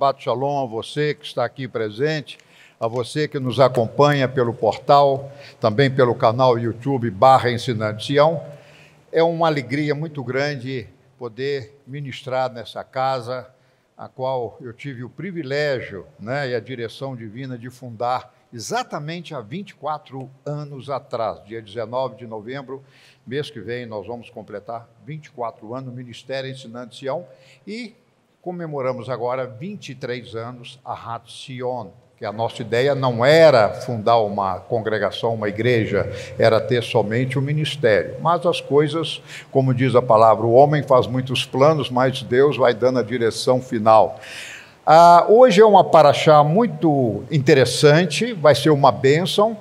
Shabbat Shalom a você que está aqui presente, a você que nos acompanha pelo portal, também pelo canal YouTube Barra Ensinante Sião. É uma alegria muito grande poder ministrar nessa casa, a qual eu tive o privilégio né, e a direção divina de fundar exatamente há 24 anos atrás, dia 19 de novembro, mês que vem nós vamos completar 24 anos, Ministério Ensinante Sião, e comemoramos agora 23 anos a Rato Sion, que a nossa ideia não era fundar uma congregação, uma igreja, era ter somente um ministério. Mas as coisas, como diz a palavra, o homem faz muitos planos, mas Deus vai dando a direção final. Ah, hoje é uma paraxá muito interessante, vai ser uma bênção.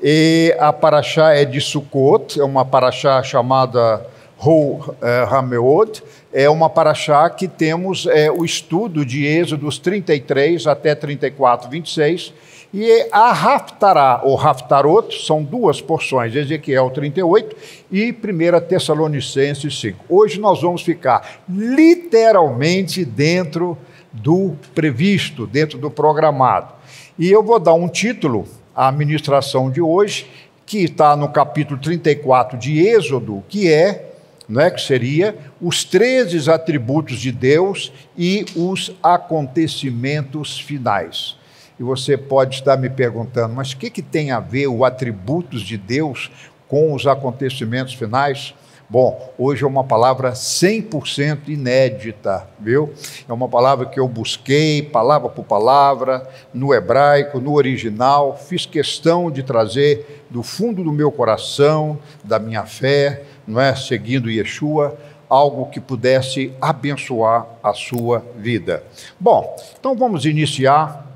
E a paraxá é de Sukkot, é uma paraxá chamada Ho Rameod, eh, é uma paraxá que temos é, o estudo de Êxodos 33 até 34, 26, e a Raftará, ou Raftarot, são duas porções, Ezequiel 38 e 1 Tessalonicenses 5. Hoje nós vamos ficar literalmente dentro do previsto, dentro do programado. E eu vou dar um título à ministração de hoje, que está no capítulo 34 de Êxodo, que é né, que seria os 13 atributos de Deus e os acontecimentos finais. E você pode estar me perguntando, mas o que, que tem a ver o atributos de Deus com os acontecimentos finais? Bom, hoje é uma palavra 100% inédita, viu? É uma palavra que eu busquei, palavra por palavra, no hebraico, no original, fiz questão de trazer do fundo do meu coração, da minha fé, não é? Seguindo Yeshua, algo que pudesse abençoar a sua vida. Bom, então vamos iniciar.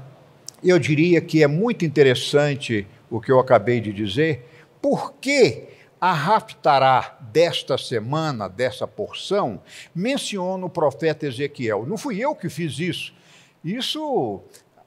Eu diria que é muito interessante o que eu acabei de dizer, porque a Raftará desta semana, dessa porção, menciona o profeta Ezequiel. Não fui eu que fiz isso. Isso,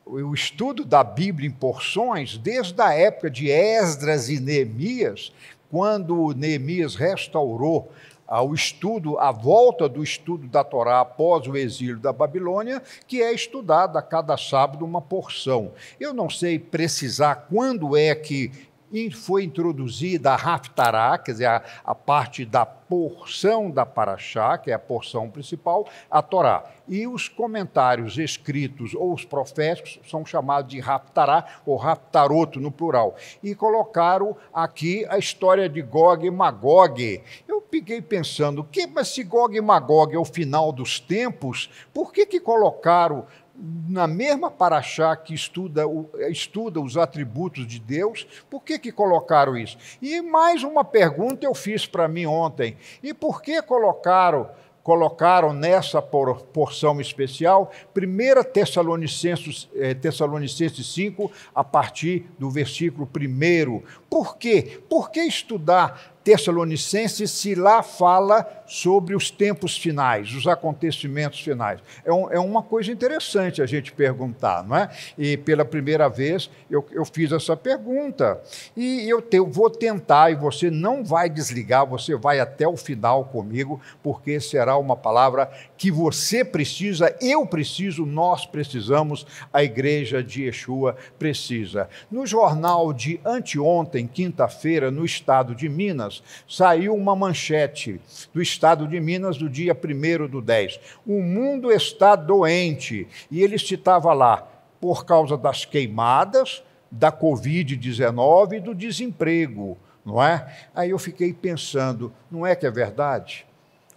o estudo da Bíblia em porções, desde a época de Esdras e Neemias, quando Neemias restaurou ao estudo, a volta do estudo da Torá após o exílio da Babilônia, que é estudada a cada sábado uma porção. Eu não sei precisar quando é que e foi introduzida a Haftará, quer dizer, a, a, parte da porção da Paraxá, que é a porção principal, a Torá. E os comentários escritos ou os proféticos são chamados de Haftará ou Haftaroto no plural. E colocaram aqui a história de Gog e Magog. Eu fiquei pensando, que, mas se Gog e Magog é o final dos tempos, por que, que colocaram na mesma paraxá que estuda, estuda os atributos de Deus, por que, que colocaram isso? E mais uma pergunta eu fiz para mim ontem: e por que colocaram, colocaram nessa porção especial 1 Tessalonicenses, eh, Tessalonicenses 5, a partir do versículo 1? Por quê? Por que estudar Tessalonicenses, se lá fala sobre os tempos finais, os acontecimentos finais. É, um, é uma coisa interessante a gente perguntar, não é? E pela primeira vez eu, eu fiz essa pergunta. E eu te, vou tentar, e você não vai desligar, você vai até o final comigo, porque será uma palavra que você precisa, eu preciso, nós precisamos, a igreja de Yeshua precisa. No jornal de anteontem, quinta-feira, no estado de Minas, Minas. Saiu uma manchete do estado de Minas do dia 1 do 10. O mundo está doente. E ele citava lá, por causa das queimadas, da Covid-19 e do desemprego, não é? Aí eu fiquei pensando, não é que é verdade?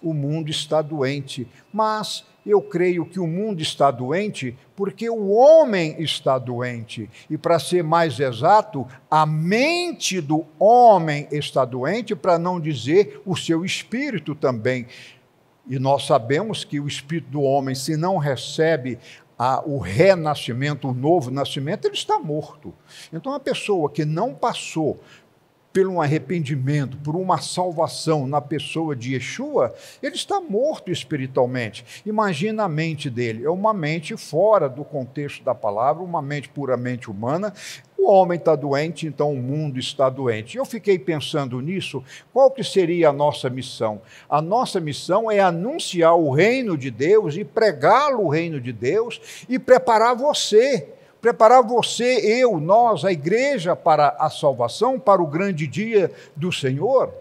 O mundo está doente, mas eu creio que o mundo está doente porque o homem está doente. E para ser mais exato, a mente do homem está doente, para não dizer o seu espírito também. E nós sabemos que o espírito do homem, se não recebe a, o renascimento, o novo nascimento, ele está morto. Então, a pessoa que não passou pelo um arrependimento, por uma salvação na pessoa de Yeshua, ele está morto espiritualmente. Imagina a mente dele, é uma mente fora do contexto da palavra, uma mente puramente humana. O homem está doente, então o mundo está doente. Eu fiquei pensando nisso, qual que seria a nossa missão? A nossa missão é anunciar o reino de Deus e pregá-lo o reino de Deus e preparar você preparar você, eu, nós, a igreja para a salvação, para o grande dia do Senhor.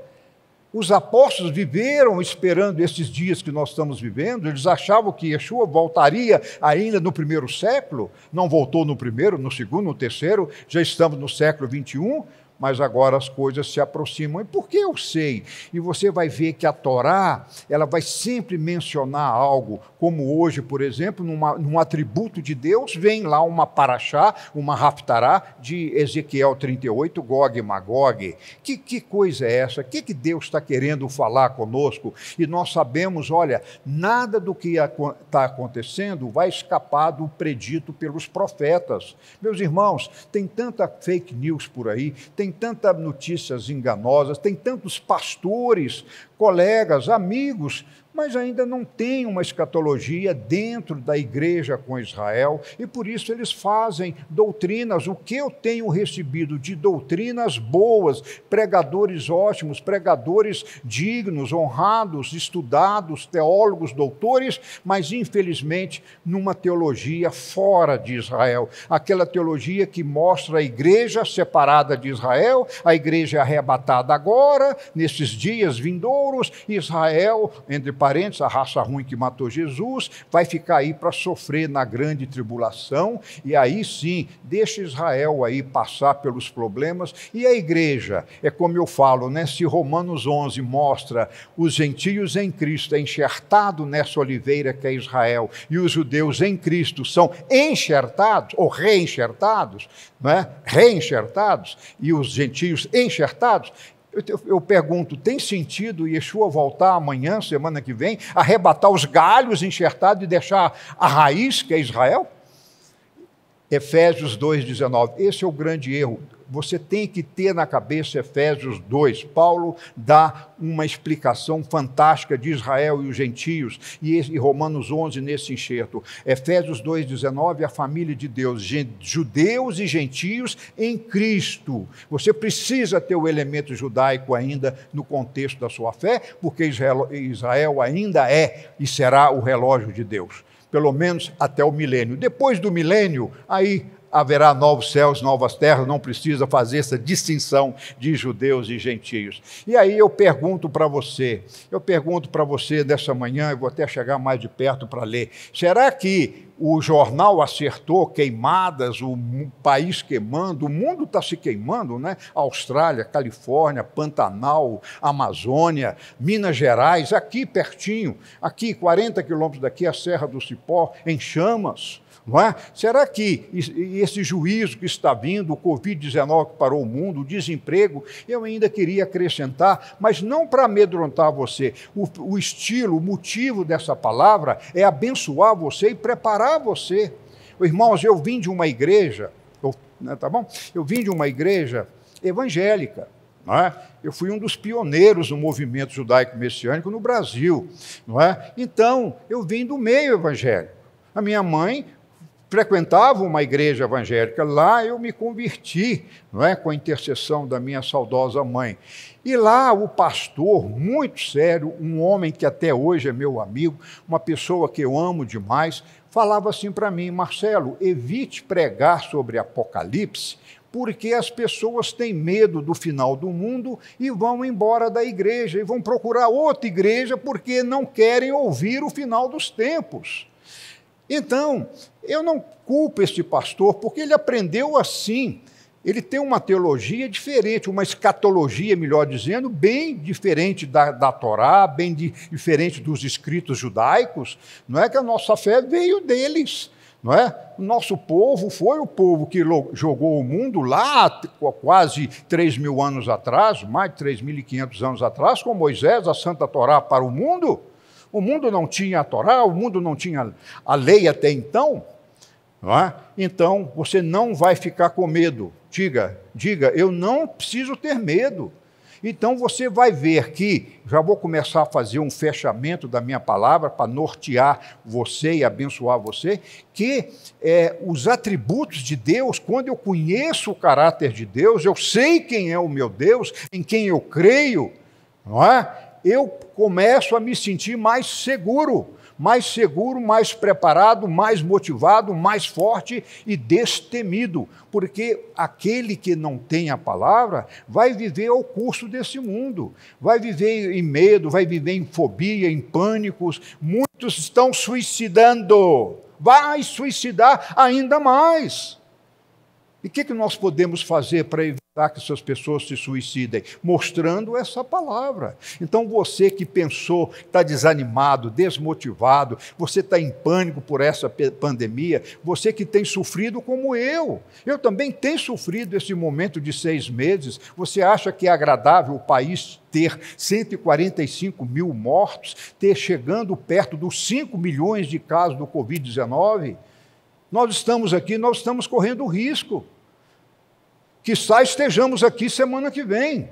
Os apóstolos viveram esperando esses dias que nós estamos vivendo, eles achavam que Yeshua voltaria ainda no primeiro século, não voltou no primeiro, no segundo, no terceiro, já estamos no século 21, mas agora as coisas se aproximam. E por que eu sei? E você vai ver que a Torá, ela vai sempre mencionar algo, como hoje, por exemplo, numa, num atributo de Deus, vem lá uma paraxá, uma raptará de Ezequiel 38, Gog e Magog. Que, que coisa é essa? O que, que Deus está querendo falar conosco? E nós sabemos, olha, nada do que está acontecendo vai escapar do predito pelos profetas. Meus irmãos, tem tanta fake news por aí, tem tem tantas notícias enganosas, tem tantos pastores, colegas, amigos mas ainda não tem uma escatologia dentro da igreja com Israel e por isso eles fazem doutrinas. O que eu tenho recebido de doutrinas boas, pregadores ótimos, pregadores dignos, honrados, estudados, teólogos, doutores, mas infelizmente numa teologia fora de Israel aquela teologia que mostra a igreja separada de Israel, a igreja arrebatada agora, nesses dias vindouros, Israel, entre parênteses, parentes, a raça ruim que matou Jesus, vai ficar aí para sofrer na grande tribulação, e aí sim, deixa Israel aí passar pelos problemas, e a igreja, é como eu falo, né? se Romanos 11 mostra os gentios em Cristo, é enxertado nessa oliveira que é Israel, e os judeus em Cristo são enxertados, ou reenxertados, né? reenxertados, e os gentios enxertados, eu, eu, pergunto, tem sentido Yeshua voltar amanhã, semana que vem, arrebatar os galhos enxertados e deixar a raiz, que é Israel? Efésios 2,19. Esse é o grande erro você tem que ter na cabeça Efésios 2. Paulo dá uma explicação fantástica de Israel e os gentios, e Romanos 11 nesse enxerto. Efésios 2,19, a família de Deus, judeus e gentios em Cristo. Você precisa ter o elemento judaico ainda no contexto da sua fé, porque Israel ainda é e será o relógio de Deus. Pelo menos até o milênio. Depois do milênio, aí haverá novos céus, novas terras, não precisa fazer essa distinção de judeus e gentios. E aí eu pergunto para você, eu pergunto para você dessa manhã, eu vou até chegar mais de perto para ler, será que o jornal acertou queimadas, o país queimando, o mundo está se queimando, né? Austrália, Califórnia, Pantanal, Amazônia, Minas Gerais, aqui pertinho, aqui, 40 quilômetros daqui, a Serra do Cipó, em chamas. Não é? Será que esse juízo que está vindo, o Covid-19 que parou o mundo, o desemprego, eu ainda queria acrescentar, mas não para amedrontar você. O, o estilo, o motivo dessa palavra é abençoar você e preparar você. Irmãos, eu vim de uma igreja, eu, né, tá bom? Eu vim de uma igreja evangélica. não É? Eu fui um dos pioneiros do movimento judaico-messiânico no Brasil. Não é? Então, eu vim do meio evangélico. A minha mãe frequentava uma igreja evangélica. Lá eu me converti, não é, com a intercessão da minha saudosa mãe. E lá o pastor, muito sério, um homem que até hoje é meu amigo, uma pessoa que eu amo demais, falava assim para mim, Marcelo, evite pregar sobre Apocalipse, porque as pessoas têm medo do final do mundo e vão embora da igreja e vão procurar outra igreja porque não querem ouvir o final dos tempos. Então, eu não culpo este pastor, porque ele aprendeu assim. Ele tem uma teologia diferente, uma escatologia, melhor dizendo, bem diferente da, da Torá, bem de, diferente dos escritos judaicos. Não é que a nossa fé veio deles. Não é? O nosso povo foi o povo que jogou o mundo lá quase 3 mil anos atrás, mais de 3.500 anos atrás, com Moisés, a Santa Torá para o mundo. O mundo não tinha a Torá, o mundo não tinha a lei até então. É? Então você não vai ficar com medo. Diga, diga, eu não preciso ter medo. Então você vai ver que, já vou começar a fazer um fechamento da minha palavra para nortear você e abençoar você, que é, os atributos de Deus, quando eu conheço o caráter de Deus, eu sei quem é o meu Deus, em quem eu creio, não é? eu começo a me sentir mais seguro, mais seguro, mais preparado, mais motivado, mais forte e destemido, porque aquele que não tem a palavra vai viver ao curso desse mundo, vai viver em medo, vai viver em fobia, em pânicos. Muitos estão suicidando, vai suicidar ainda mais. E o que, que nós podemos fazer para evitar que essas pessoas se suicidem? Mostrando essa palavra. Então, você que pensou, está desanimado, desmotivado, você está em pânico por essa pandemia, você que tem sofrido como eu. Eu também tenho sofrido esse momento de seis meses. Você acha que é agradável o país ter 145 mil mortos, ter chegando perto dos 5 milhões de casos do Covid-19? nós estamos aqui, nós estamos correndo risco. Que só estejamos aqui semana que vem.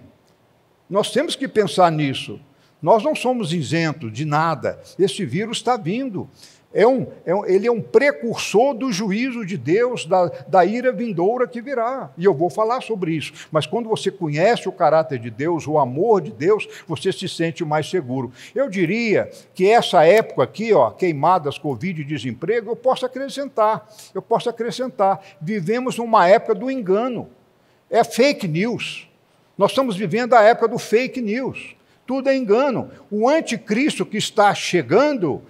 Nós temos que pensar nisso. Nós não somos isentos de nada. Este vírus está vindo. É um, é um, ele é um precursor do juízo de Deus, da, da ira vindoura que virá. E eu vou falar sobre isso. Mas quando você conhece o caráter de Deus, o amor de Deus, você se sente mais seguro. Eu diria que essa época aqui, ó, queimadas, Covid e desemprego, eu posso acrescentar. Eu posso acrescentar. Vivemos numa época do engano. É fake news. Nós estamos vivendo a época do fake news. Tudo é engano. O anticristo que está chegando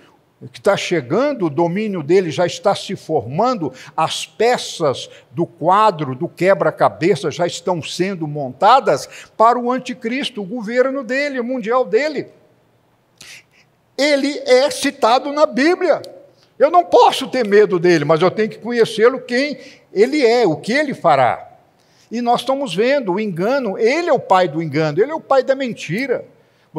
que está chegando, o domínio dele já está se formando, as peças do quadro, do quebra-cabeça já estão sendo montadas para o anticristo, o governo dele, o mundial dele. Ele é citado na Bíblia. Eu não posso ter medo dele, mas eu tenho que conhecê-lo quem ele é, o que ele fará. E nós estamos vendo o engano, ele é o pai do engano, ele é o pai da mentira.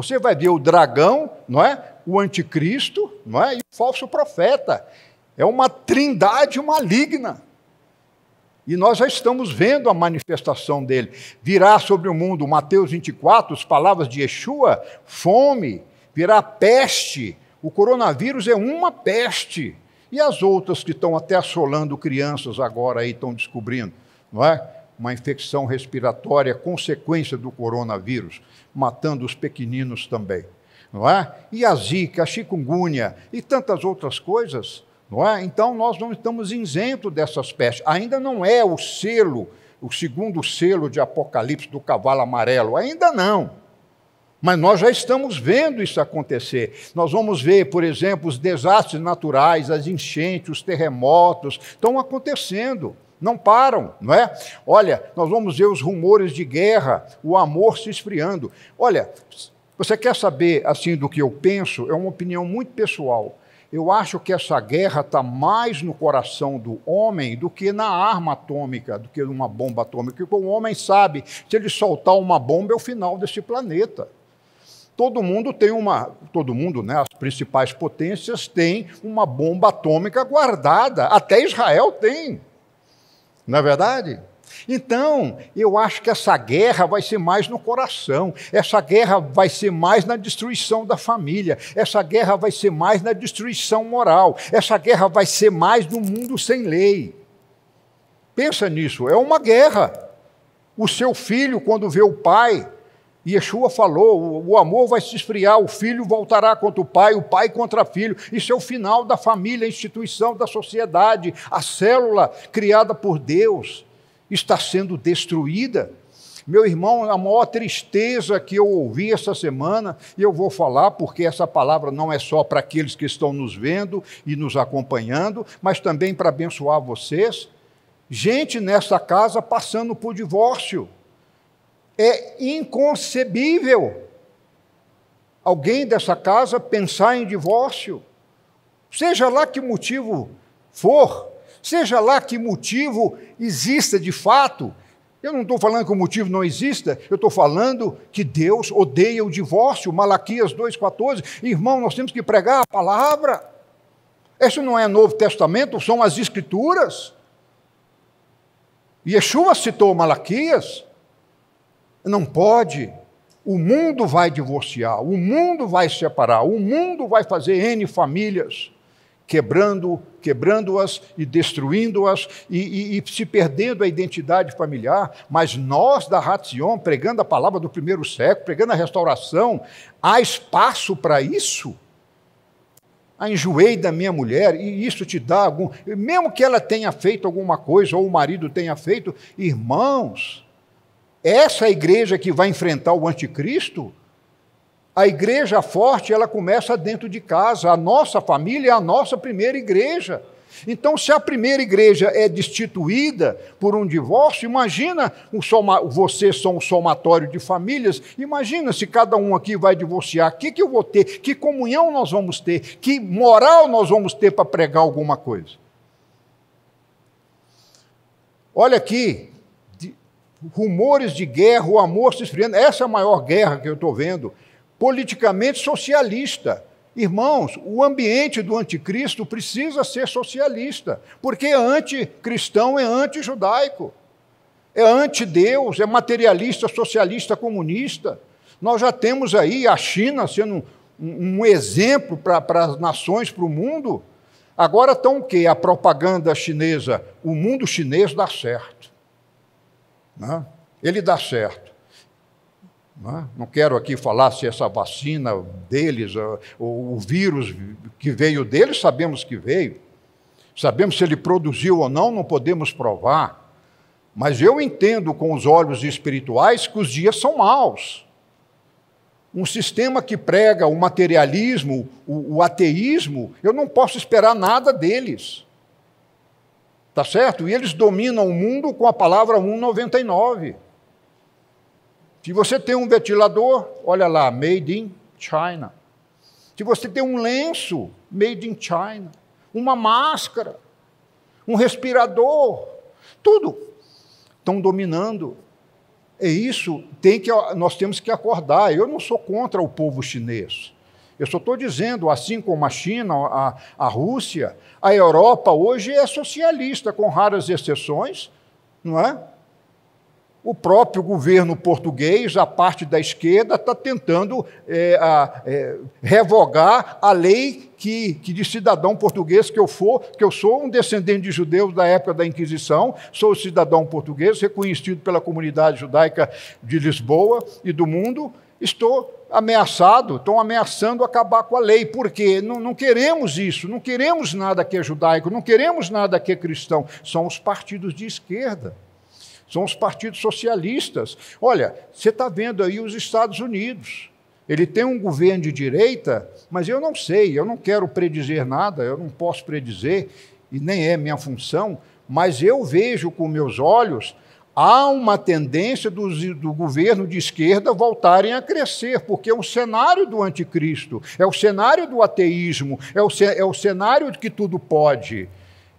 Você vai ver o dragão, não é? O anticristo, não é? E o falso profeta. É uma trindade maligna. E nós já estamos vendo a manifestação dele. Virá sobre o mundo, Mateus 24, as palavras de Yeshua, fome, virá peste. O coronavírus é uma peste. E as outras que estão até assolando crianças agora aí estão descobrindo, não é? Uma infecção respiratória consequência do coronavírus matando os pequeninos também. Não é? E a zika, a chikungunya e tantas outras coisas, não é? Então nós não estamos isentos dessas pestes. Ainda não é o selo, o segundo selo de Apocalipse do cavalo amarelo, ainda não. Mas nós já estamos vendo isso acontecer. Nós vamos ver, por exemplo, os desastres naturais, as enchentes, os terremotos, estão acontecendo não param, não é? Olha, nós vamos ver os rumores de guerra, o amor se esfriando. Olha, você quer saber assim do que eu penso? É uma opinião muito pessoal. Eu acho que essa guerra está mais no coração do homem do que na arma atômica, do que numa bomba atômica. Porque o homem sabe, se ele soltar uma bomba, é o final desse planeta. Todo mundo tem uma, todo mundo, né, as principais potências têm uma bomba atômica guardada, até Israel tem. Não é verdade? Então, eu acho que essa guerra vai ser mais no coração, essa guerra vai ser mais na destruição da família, essa guerra vai ser mais na destruição moral, essa guerra vai ser mais no mundo sem lei. Pensa nisso, é uma guerra. O seu filho, quando vê o pai Yeshua falou: o amor vai se esfriar, o filho voltará contra o pai, o pai contra o filho. Isso é o final da família, a instituição da sociedade. A célula criada por Deus está sendo destruída. Meu irmão, a maior tristeza que eu ouvi essa semana, e eu vou falar porque essa palavra não é só para aqueles que estão nos vendo e nos acompanhando, mas também para abençoar vocês. Gente nessa casa passando por divórcio. É inconcebível alguém dessa casa pensar em divórcio. Seja lá que motivo for, seja lá que motivo exista de fato, eu não estou falando que o motivo não exista, eu estou falando que Deus odeia o divórcio, Malaquias 2,14. Irmão, nós temos que pregar a palavra. Isso não é Novo Testamento, são as Escrituras. Yeshua citou Malaquias. Não pode. O mundo vai divorciar, o mundo vai separar, o mundo vai fazer N famílias, quebrando, quebrando-as e destruindo-as e, e, e, se perdendo a identidade familiar. Mas nós da Ratzion, pregando a palavra do primeiro século, pregando a restauração, há espaço para isso? a enjoei da minha mulher e isso te dá algum. Mesmo que ela tenha feito alguma coisa ou o marido tenha feito, irmãos, essa é igreja que vai enfrentar o anticristo, a igreja forte, ela começa dentro de casa. A nossa família é a nossa primeira igreja. Então, se a primeira igreja é destituída por um divórcio, imagina um soma, vocês são um somatório de famílias. Imagina se cada um aqui vai divorciar, o que, que eu vou ter? Que comunhão nós vamos ter? Que moral nós vamos ter para pregar alguma coisa? Olha aqui, rumores de guerra, o amor se esfriando. Essa é a maior guerra que eu estou vendo. Politicamente socialista. Irmãos, o ambiente do anticristo precisa ser socialista, porque é anticristão é antijudaico, é anti-Deus, é materialista, socialista, comunista. Nós já temos aí a China sendo um, um exemplo para as nações, para o mundo. Agora estão o quê? A propaganda chinesa, o mundo chinês dá certo. Né? Ele dá certo. Né? Não quero aqui falar se essa vacina deles, eh, o, o vírus que veio deles, sabemos que veio. Sabemos se ele produziu ou não, não podemos provar. Mas eu entendo com os olhos espirituais que os dias são maus. Um sistema que prega o materialismo, o, o ateísmo, eu não posso esperar nada deles. Tá certo? E eles dominam o mundo com a palavra 199. Se você tem um ventilador, olha lá, made in China. Se você tem um lenço, made in China. Uma máscara, um respirador, tudo estão dominando. É isso, tem que nós temos que acordar. Eu não sou contra o povo chinês. Eu só estou dizendo, assim como a China, a, a Rússia, a Europa hoje é socialista, com raras exceções, não é? O próprio governo português, a parte da esquerda, está tentando é, a, é, revogar a lei que, que de cidadão português que eu for, que eu sou um descendente de judeus da época da Inquisição, sou cidadão português, reconhecido pela comunidade judaica de Lisboa e do mundo, estou ameaçado, estão ameaçando acabar com a lei, porque não, não queremos isso, não queremos nada que é judaico, não queremos nada que é cristão, são os partidos de esquerda são os partidos socialistas. Olha, você está vendo aí os Estados Unidos. Ele tem um governo de direita, mas eu não sei, eu não quero predizer nada, eu não posso predizer, e nem é minha função, mas eu vejo com meus olhos há uma tendência do, do, governo de esquerda voltarem a crescer, porque é o cenário do anticristo é o cenário do ateísmo, é o, é o cenário que tudo pode.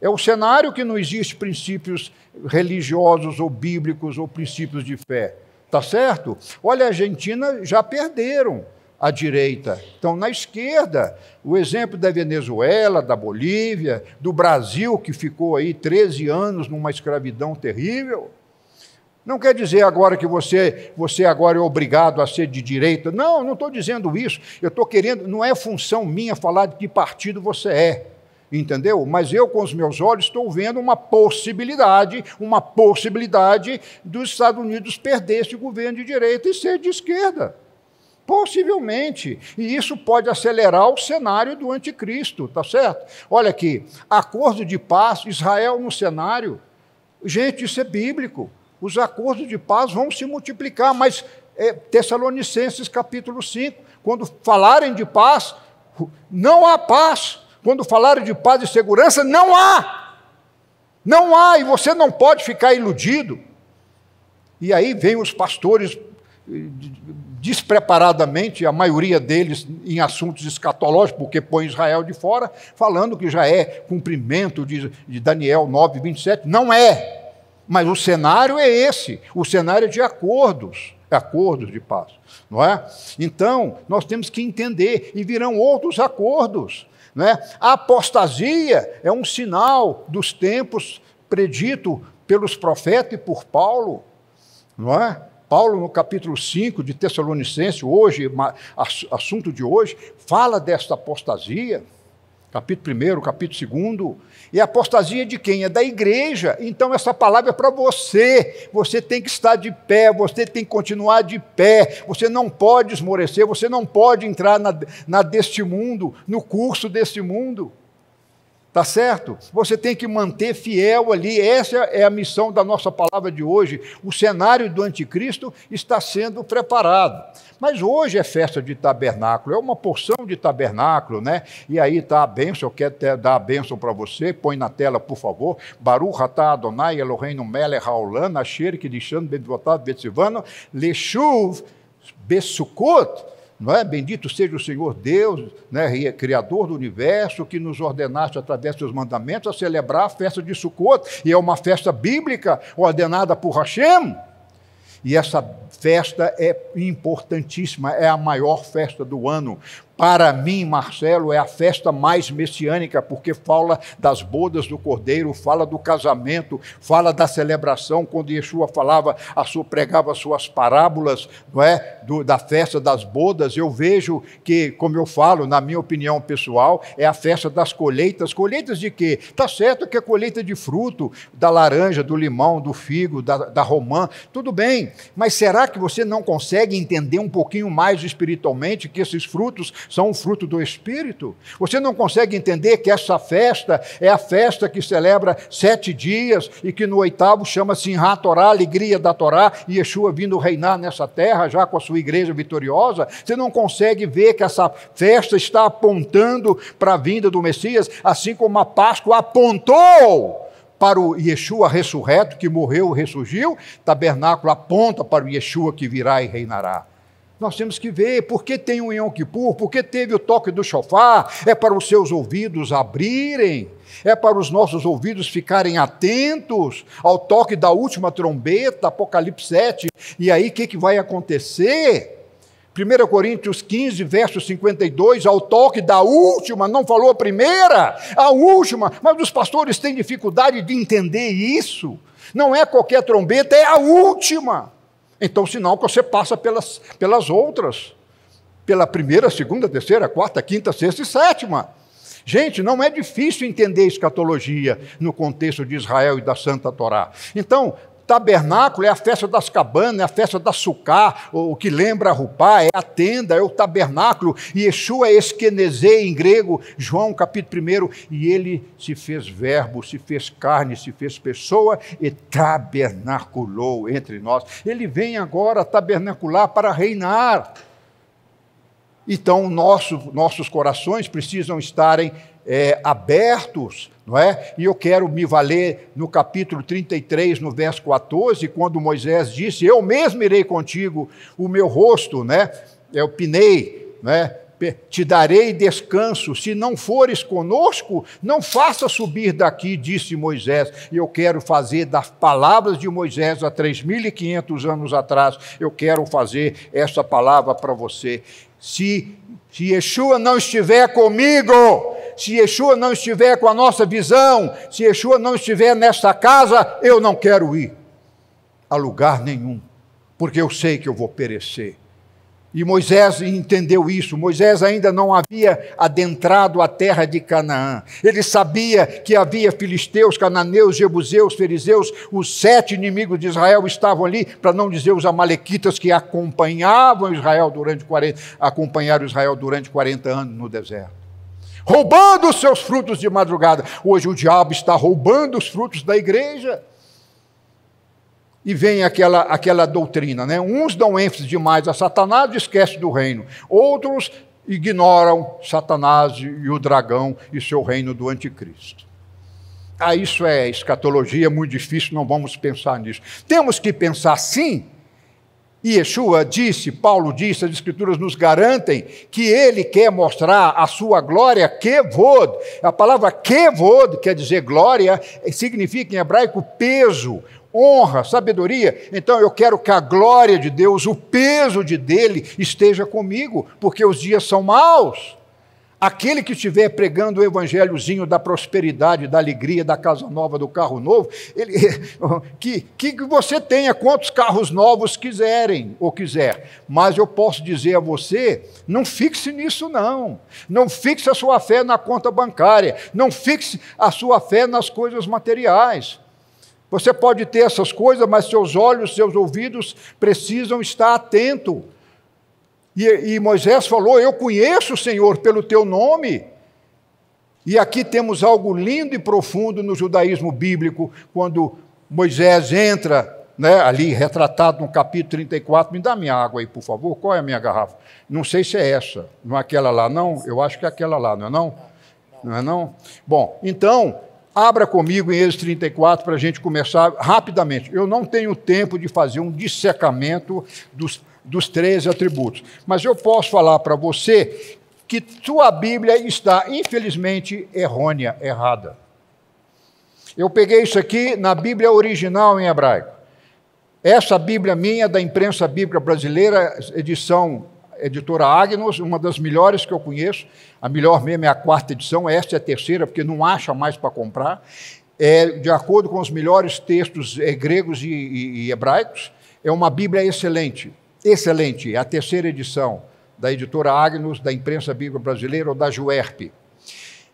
É o cenário que não existe princípios religiosos ou bíblicos ou princípios de fé. está certo? Olha, a Argentina já perderam a direita. Então, na esquerda, o exemplo da Venezuela, da Bolívia, do Brasil, que ficou aí 13 anos numa escravidão terrível. Não quer dizer agora que você, você agora é obrigado a ser de direita. Não, não estou dizendo isso. Eu estou querendo, não é função minha falar de que partido você é. Entendeu? Mas eu, com os meus olhos, estou vendo uma possibilidade, uma possibilidade dos Estados Unidos perder esse governo de direita e ser de esquerda. Possivelmente. E isso pode acelerar o cenário do anticristo, tá certo? Olha aqui, acordo de paz, Israel no cenário. Gente, isso é bíblico os acordos de paz vão se multiplicar, mas é, Tessalonicenses capítulo 5, quando falarem de paz, não há paz. Quando falarem de paz e segurança, não há. Não há, e você não pode ficar iludido. E aí vem os pastores eh, despreparadamente, a maioria deles em assuntos escatológicos, porque põe Israel de fora, falando que já é cumprimento de, de Daniel 9, 27. Não é. Mas o cenário é esse, o cenário é de acordos, acordos de paz, não é? Então, nós temos que entender e virão outros acordos, não é? A apostasia é um sinal dos tempos predito pelos profetas e por Paulo, não é? Paulo, no capítulo 5 de Tessalonicenses, hoje, assunto de hoje, fala desta apostasia. Capítulo 1, capítulo 2. E a apostasia de quem? É da igreja. Então essa palavra é para você. Você tem que estar de pé, você tem que continuar de pé. Você não pode esmorecer, você não pode entrar na, na deste mundo, no curso deste mundo. Tá certo? Você tem que manter fiel ali. Essa é a missão da nossa palavra de hoje. O cenário do anticristo está sendo preparado. Mas hoje é festa de tabernáculo, é uma porção de tabernáculo, né? E aí está a bênção, eu quero dar a bênção para você, põe na tela, por favor. Baruch atah Adonai Eloheinu melech haolam, asher kidishan bedvotav betzivano, leshuv besukot não é? Bendito seja o Senhor Deus, né? Criador do universo, que nos ordenaste através dos seus mandamentos a celebrar a festa de Sukkot, e é uma festa bíblica ordenada por Hashem. E essa festa é importantíssima, é a maior festa do ano, para mim, Marcelo, é a festa mais messiânica, porque fala das bodas do cordeiro, fala do casamento, fala da celebração, quando Yeshua falava, a sua, pregava suas parábolas, não é? Do, da festa das bodas. Eu vejo que, como eu falo, na minha opinião pessoal, é a festa das colheitas. Colheitas de quê? Está certo que é colheita de fruto, da laranja, do limão, do figo, da, da romã, tudo bem, mas será que você não consegue entender um pouquinho mais espiritualmente que esses frutos são um fruto do Espírito. Você não consegue entender que essa festa é a festa que celebra sete dias e que no oitavo chama-se Inhá Torá, alegria da Torá, e Yeshua vindo reinar nessa terra já com a sua igreja vitoriosa. Você não consegue ver que essa festa está apontando para a vinda do Messias, assim como a Páscoa apontou para o Yeshua ressurreto, que morreu e ressurgiu, tabernáculo aponta para o Yeshua que virá e reinará. Nós temos que ver por que tem um Yom Kippur, por que teve o toque do chofar. É para os seus ouvidos abrirem, é para os nossos ouvidos ficarem atentos ao toque da última trombeta, Apocalipse 7. E aí o que, que vai acontecer? 1 Coríntios 15, verso 52, ao toque da última, não falou a primeira, a última, mas os pastores têm dificuldade de entender isso. Não é qualquer trombeta, é a última. Então, sinal que você passa pelas, pelas outras. Pela primeira, segunda, terceira, quarta, quinta, sexta e sétima. Gente, não é difícil entender escatologia no contexto de Israel e da Santa Torá. Então, tabernáculo é a festa das cabanas, é a festa da sucá, o que lembra Rupá, é a tenda, é o tabernáculo. E Yeshua é esquenezê em grego, João capítulo 1, e ele se fez verbo, se fez carne, se fez pessoa e tabernaculou entre nós. Ele vem agora tabernacular para reinar. Então, nosso, nossos corações precisam estarem é, abertos, não é? E eu quero me valer no capítulo 33, no verso 14, quando Moisés disse: Eu mesmo irei contigo, o meu rosto, né? Eu pinei, né? Te darei descanso, se não fores conosco, não faça subir daqui, disse Moisés. E eu quero fazer das palavras de Moisés há 3.500 anos atrás, eu quero fazer essa palavra para você. Se se Yeshua não estiver comigo, se Yeshua não estiver com a nossa visão, se Yeshua não estiver nesta casa, eu não quero ir a lugar nenhum, porque eu sei que eu vou perecer. E Moisés entendeu isso. Moisés ainda não havia adentrado a terra de Canaã. Ele sabia que havia filisteus, cananeus, jebuseus, fariseus, os sete inimigos de Israel estavam ali, para não dizer os amalequitas que acompanhavam Israel durante 40, acompanharam Israel durante 40 anos no deserto. Roubando os seus frutos de madrugada. Hoje o diabo está roubando os frutos da igreja e vem aquela, aquela doutrina. Né? Uns dão ênfase demais a Satanás e esquecem do reino. Outros ignoram Satanás e o dragão e seu reino do anticristo. Ah, isso é escatologia, é muito difícil, não vamos pensar nisso. Temos que pensar sim. E Yeshua disse, Paulo disse, as Escrituras nos garantem que ele quer mostrar a sua glória, kevod. A palavra kevod quer dizer glória, significa em hebraico peso, honra, sabedoria. Então eu quero que a glória de Deus, o peso de dele esteja comigo, porque os dias são maus. Aquele que estiver pregando o evangelhozinho da prosperidade, da alegria, da casa nova, do carro novo, ele, que, que você tenha quantos carros novos quiserem ou quiser. Mas eu posso dizer a você: não fixe nisso, não. Não fixe a sua fé na conta bancária. Não fixe a sua fé nas coisas materiais. Você pode ter essas coisas, mas seus olhos, seus ouvidos precisam estar atento. E, e Moisés falou: Eu conheço o Senhor pelo teu nome. E aqui temos algo lindo e profundo no judaísmo bíblico, quando Moisés entra né, ali retratado no capítulo 34. Me dá minha água aí, por favor. Qual é a minha garrafa? Não sei se é essa. Não é aquela lá, não? Eu acho que é aquela lá, não é não? Não, não é não? Bom, então, Abra comigo em Êxodo 34 para a gente começar rapidamente. Eu não tenho tempo de fazer um dissecamento dos, dos 13 atributos, mas eu posso falar para você que sua Bíblia está, infelizmente, errônea, errada. Eu peguei isso aqui na Bíblia original em hebraico. Essa Bíblia minha, da imprensa bíblica brasileira, edição editora Agnos, uma das melhores que eu conheço. A melhor mesmo é a quarta edição, esta é a terceira, porque não acha mais para comprar. É, de acordo com os melhores textos é, gregos e, e, e hebraicos, é uma Bíblia excelente. Excelente, é a terceira edição da editora Agnos, da imprensa bíblica brasileira ou da Juerp.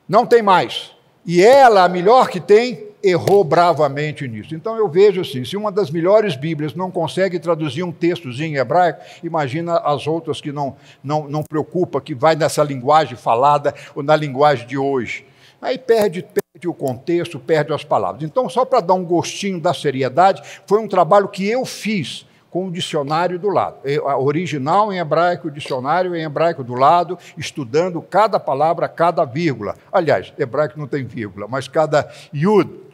Não tem mais. E ela, a melhor que tem, errou bravamente nisso. Então eu vejo assim, se uma das melhores Bíblias não consegue traduzir um textozinho em hebraico, imagina as outras que não não, não preocupa, que vai nessa linguagem falada ou na linguagem de hoje. Aí perde, perde o contexto, perde as palavras. Então, só para dar um gostinho da seriedade, foi um trabalho que eu fiz com o dicionário do lado. É, original em hebraico, dicionário em hebraico do lado, estudando cada palavra, cada vírgula. Aliás, hebraico não tem vírgula, mas cada yud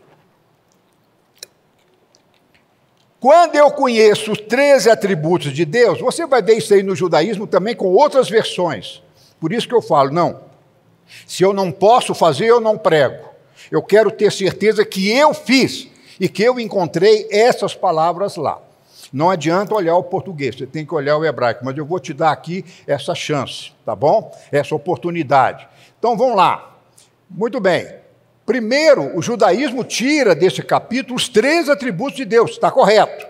Quando eu conheço os 13 atributos de Deus, você vai ver isso aí no judaísmo também com outras versões. Por isso que eu falo, não. Se eu não posso fazer, eu não prego. Eu quero ter certeza que eu fiz e que eu encontrei essas palavras lá. Não adianta olhar o português, você tem que olhar o hebraico, mas eu vou te dar aqui essa chance, tá bom? Essa oportunidade. Então vamos lá. Muito bem. Primeiro, o judaísmo tira desse capítulo os três atributos de Deus, está correto.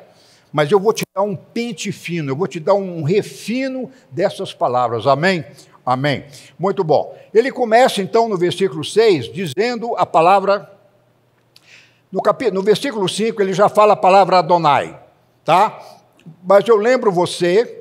Mas eu vou te dar um pente fino, eu vou te dar um refino dessas palavras, amém? Amém. Muito bom. Ele começa então no versículo 6 dizendo a palavra. No, cap... no versículo 5 ele já fala a palavra Adonai, tá? Mas eu lembro você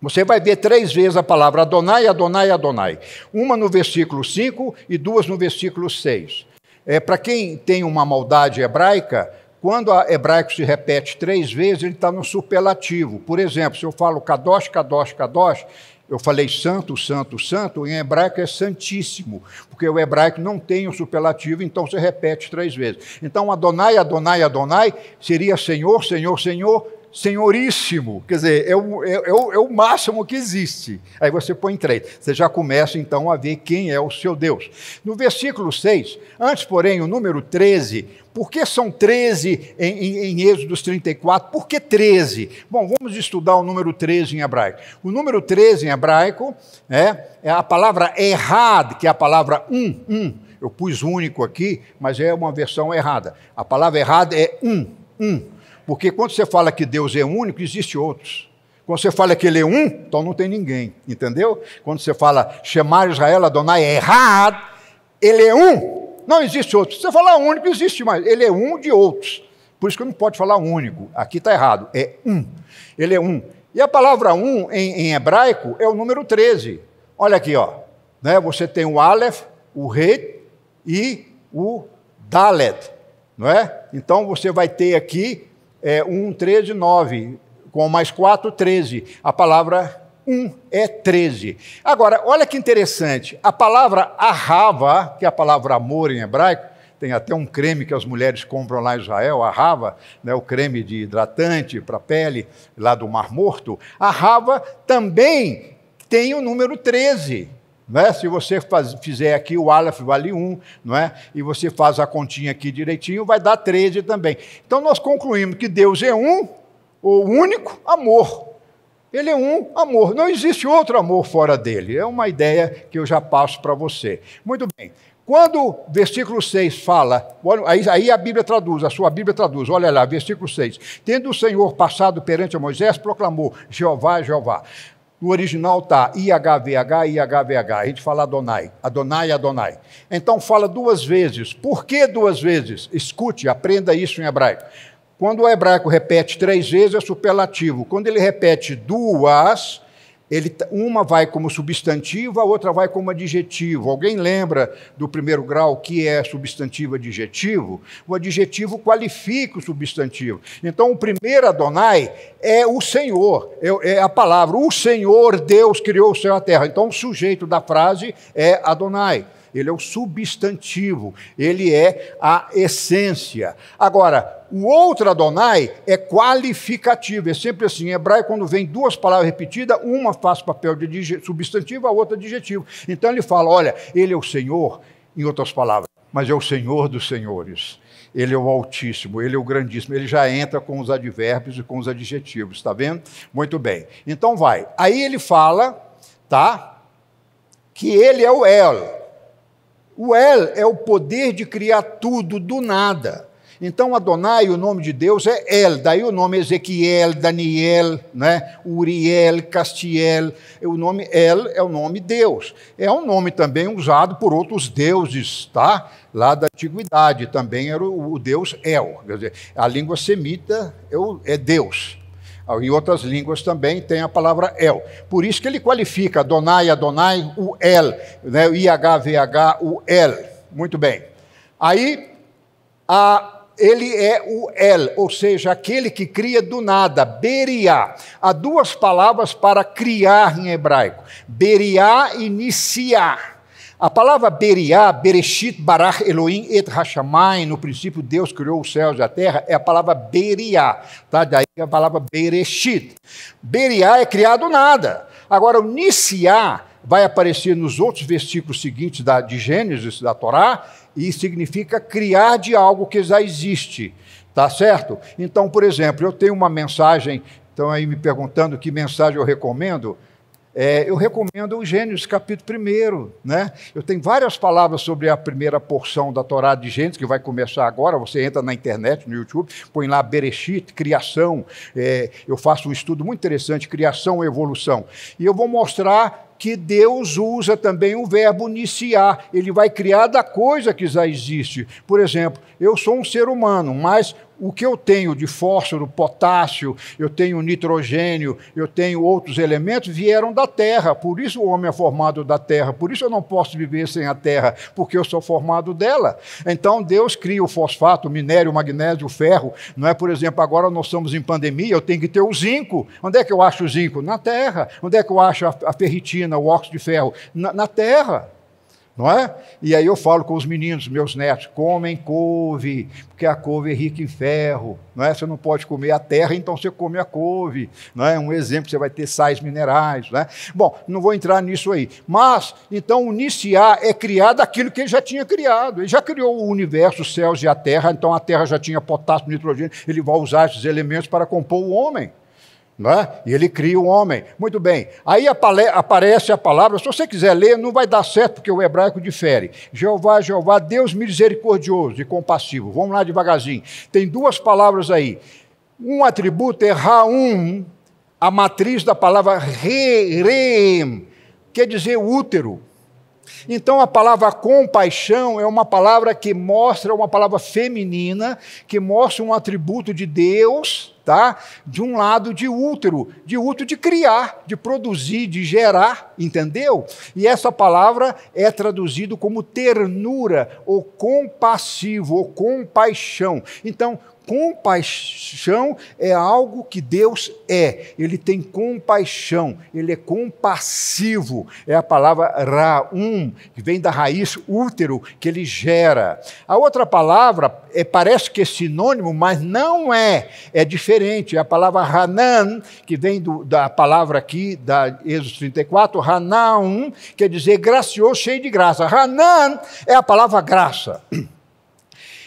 você vai ver três vezes a palavra Adonai, Adonai, Adonai. Uma no versículo 5 e duas no versículo 6. É, Para quem tem uma maldade hebraica, quando a hebraico se repete três vezes, ele está no superlativo. Por exemplo, se eu falo Kadosh, Kadosh, Kadosh, eu falei santo, santo, santo, em hebraico é santíssimo, porque o hebraico não tem o superlativo, então se repete três vezes. Então, Adonai, Adonai, Adonai seria Senhor, Senhor, Senhor, senhoríssimo, quer dizer, é o, é, é, é o, máximo que existe. Aí você põe três. Você já começa então a ver quem é o seu Deus. No versículo 6, antes, porém, o número 13, por que são 13 em, em, em Êxodos 34? Por que 13? Bom, vamos estudar o número 13 em hebraico. O número 13 em hebraico é, é a palavra errado, que é a palavra um, um. Eu pus único aqui, mas é uma versão errada. A palavra errada é um, um. Porque quando você fala que Deus é único, existe outros. Quando você fala que ele é um, então não tem ninguém, entendeu? Quando você fala chamar Israel Adonai é errado, ele é um, não existe outro. Se você falar único, existe mais, ele é um de outros. Por isso que não pode falar único, aqui está errado, é um, ele é um. E a palavra um em, em hebraico é o número 13. Olha aqui, ó. Né? você tem o Aleph, o Rei e o Dalet, não é? Então você vai ter aqui é, 1, 13, 9, com mais 4, 13. A palavra 1 é 13. Agora, olha que interessante, a palavra arrava, que é a palavra amor em hebraico, tem até um creme que as mulheres compram lá em Israel, a rava, né, o creme de hidratante para a pele, lá do Mar Morto. A rava também tem o número 13. Né? Se você faz, fizer aqui, o Aleph vale 1, não é? e você faz a continha aqui direitinho, vai dar 13 também. Então nós concluímos que Deus é um, o único amor. Ele é um amor, não existe outro amor fora dele. É uma ideia que eu já passo para você. Muito bem. Quando o versículo 6 fala, aí, a Bíblia traduz, a sua Bíblia traduz, olha lá, versículo 6. Tendo o Senhor passado perante Moisés, proclamou: Jeová, Jeová. No original está IHVH, IHVH. A gente fala Adonai, Adonai, Adonai. Então fala duas vezes. Por que duas vezes? Escute, aprenda isso em hebraico. Quando o hebraico repete três vezes, é superlativo. Quando ele repete duas, ele, uma vai como substantivo, a outra vai como adjetivo. Alguém lembra do primeiro grau que é substantivo adjetivo? O adjetivo qualifica o substantivo. Então, o primeiro Adonai é o Senhor, é, é a palavra. O Senhor Deus criou o céu e a terra. Então, o sujeito da frase é Adonai ele é o substantivo, ele é a essência. Agora, o outro Adonai é qualificativo, é sempre assim. Em hebraico, quando vem duas palavras repetidas, uma faz papel de substantivo, a outra adjetivo. Então ele fala: olha, ele é o Senhor, em outras palavras, mas é o Senhor dos Senhores. Ele é o Altíssimo, ele é o Grandíssimo. Ele já entra com os advérbios e com os adjetivos, está vendo? Muito bem. Então vai. Aí ele fala, tá? Que ele é o El. O El é o poder de criar tudo do nada. Então, Adonai, o nome de Deus é El, daí o nome é Ezequiel, Daniel, né? Uriel, Castiel, o nome El é o nome Deus. É um nome também usado por outros deuses, tá? Lá da antiguidade também era o, o deus El. Quer dizer, a língua semita é, o, é Deus, ah, em outras línguas também tem a palavra El. Por isso que ele qualifica Donai, Adonai, o El, né? o IHVH, o El. Muito bem. Aí, a, ele é o El, ou seja, aquele que cria do nada, Beriá. Há duas palavras para criar em hebraico: Beriá, iniciar. A palavra Beriá, Bereshit, Barach, Elohim, Et Hashamay, no princípio Deus criou os céus e a terra, é a palavra Beriá, tá? Daí a palavra Bereshit. Beriá é criado nada. Agora, o Nisiá vai aparecer nos outros versículos seguintes da, de Gênesis, da Torá, e significa criar de algo que já existe, tá certo? Então, por exemplo, eu tenho uma mensagem, estão aí me perguntando que mensagem eu recomendo, é, eu recomendo o Gênesis, capítulo 1. Né? Eu tenho várias palavras sobre a primeira porção da Torá de Gênesis, que vai começar agora. Você entra na internet, no YouTube, põe lá Bereshit, criação. É, eu faço um estudo muito interessante, criação e evolução. E eu vou mostrar que Deus usa também o verbo iniciar. Ele vai criar da coisa que já existe. Por exemplo, eu sou um ser humano, mas o que eu tenho de fósforo, potássio, eu tenho nitrogênio, eu tenho outros elementos, vieram da terra. Por isso o homem é formado da terra. Por isso eu não posso viver sem a terra, porque eu sou formado dela. Então Deus cria o fosfato, o minério, o magnésio, o ferro. Não é, por exemplo, agora nós estamos em pandemia, eu tenho que ter o zinco. Onde é que eu acho o zinco? Na terra. Onde é que eu acho a ferritina, o óxido de ferro? na, na terra não é? E aí eu falo com os meninos, meus netos, comem couve, porque a couve é rica em ferro, não é? Você não pode comer a terra, então você come a couve, não é? Um exemplo, você vai ter sais minerais, né? Bom, não vou entrar nisso aí. Mas, então, o é criar daquilo que ele já tinha criado. Ele já criou o universo, os céus e a terra, então a terra já tinha potássio, nitrogênio, ele vai usar esses elementos para compor o homem. Não é? E ele cria o homem. Muito bem. Aí aparece a palavra, se você quiser ler, não vai dar certo, porque o hebraico difere. Jeová, Jeová, Deus misericordioso e compassivo. Vamos lá devagarzinho. Tem duas palavras aí. Um atributo é Raum, a matriz da palavra Rerem, quer dizer útero. Então a palavra compaixão é uma palavra que mostra uma palavra feminina, que mostra um atributo de Deus, tá? De um lado de útero, de útero de criar, de produzir, de gerar, entendeu? E essa palavra é traduzido como ternura, ou compassivo, ou compaixão. Então, Compaixão é algo que Deus é. Ele tem compaixão, ele é compassivo. É a palavra raum, que vem da raiz útero que ele gera. A outra palavra é, parece que é sinônimo, mas não é. É diferente. É a palavra hanan, que vem do, da palavra aqui da Êxodo 34, hanaum, quer dizer gracioso, cheio de graça. Hanan é a palavra graça.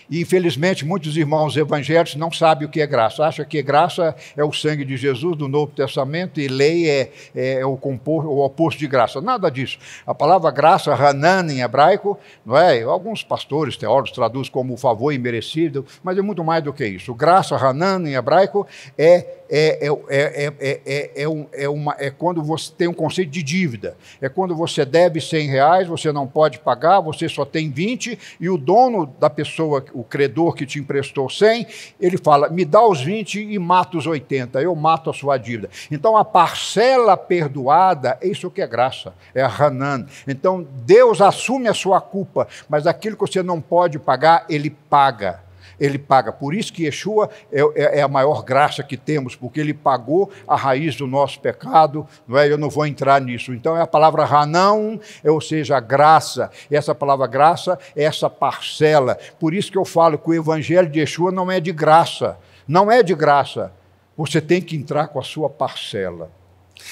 E, infelizmente, muitos irmãos evangélicos não sabem o que é graça. Acha que graça é o sangue de Jesus do Novo Testamento e lei é, é, é o, compor, o oposto de graça. Nada disso. A palavra graça, Hanan, em hebraico, não é? Alguns pastores, teólogos traduzem como favor imerecido, mas é muito mais do que isso. Graça, Hanan, em hebraico, é, é é, é, é, é, é, é, um, é, uma, é quando você tem um conceito de dívida. É quando você deve 100 reais, você não pode pagar, você só tem 20, e o dono da pessoa, o credor que te emprestou 100, ele fala: me dá os 20 e mata os 80, eu mato a sua dívida. Então a parcela perdoada, é isso que é graça, é Hanan. Então Deus assume a sua culpa, mas aquilo que você não pode pagar, ele paga ele paga. Por isso que Yeshua é, é, é, a maior graça que temos, porque ele pagou a raiz do nosso pecado, não é? Eu não vou entrar nisso. Então é a palavra ranão é, ou seja, a graça. E essa palavra graça é essa parcela. Por isso que eu falo que o evangelho de Yeshua não é de graça. Não é de graça. Você tem que entrar com a sua parcela.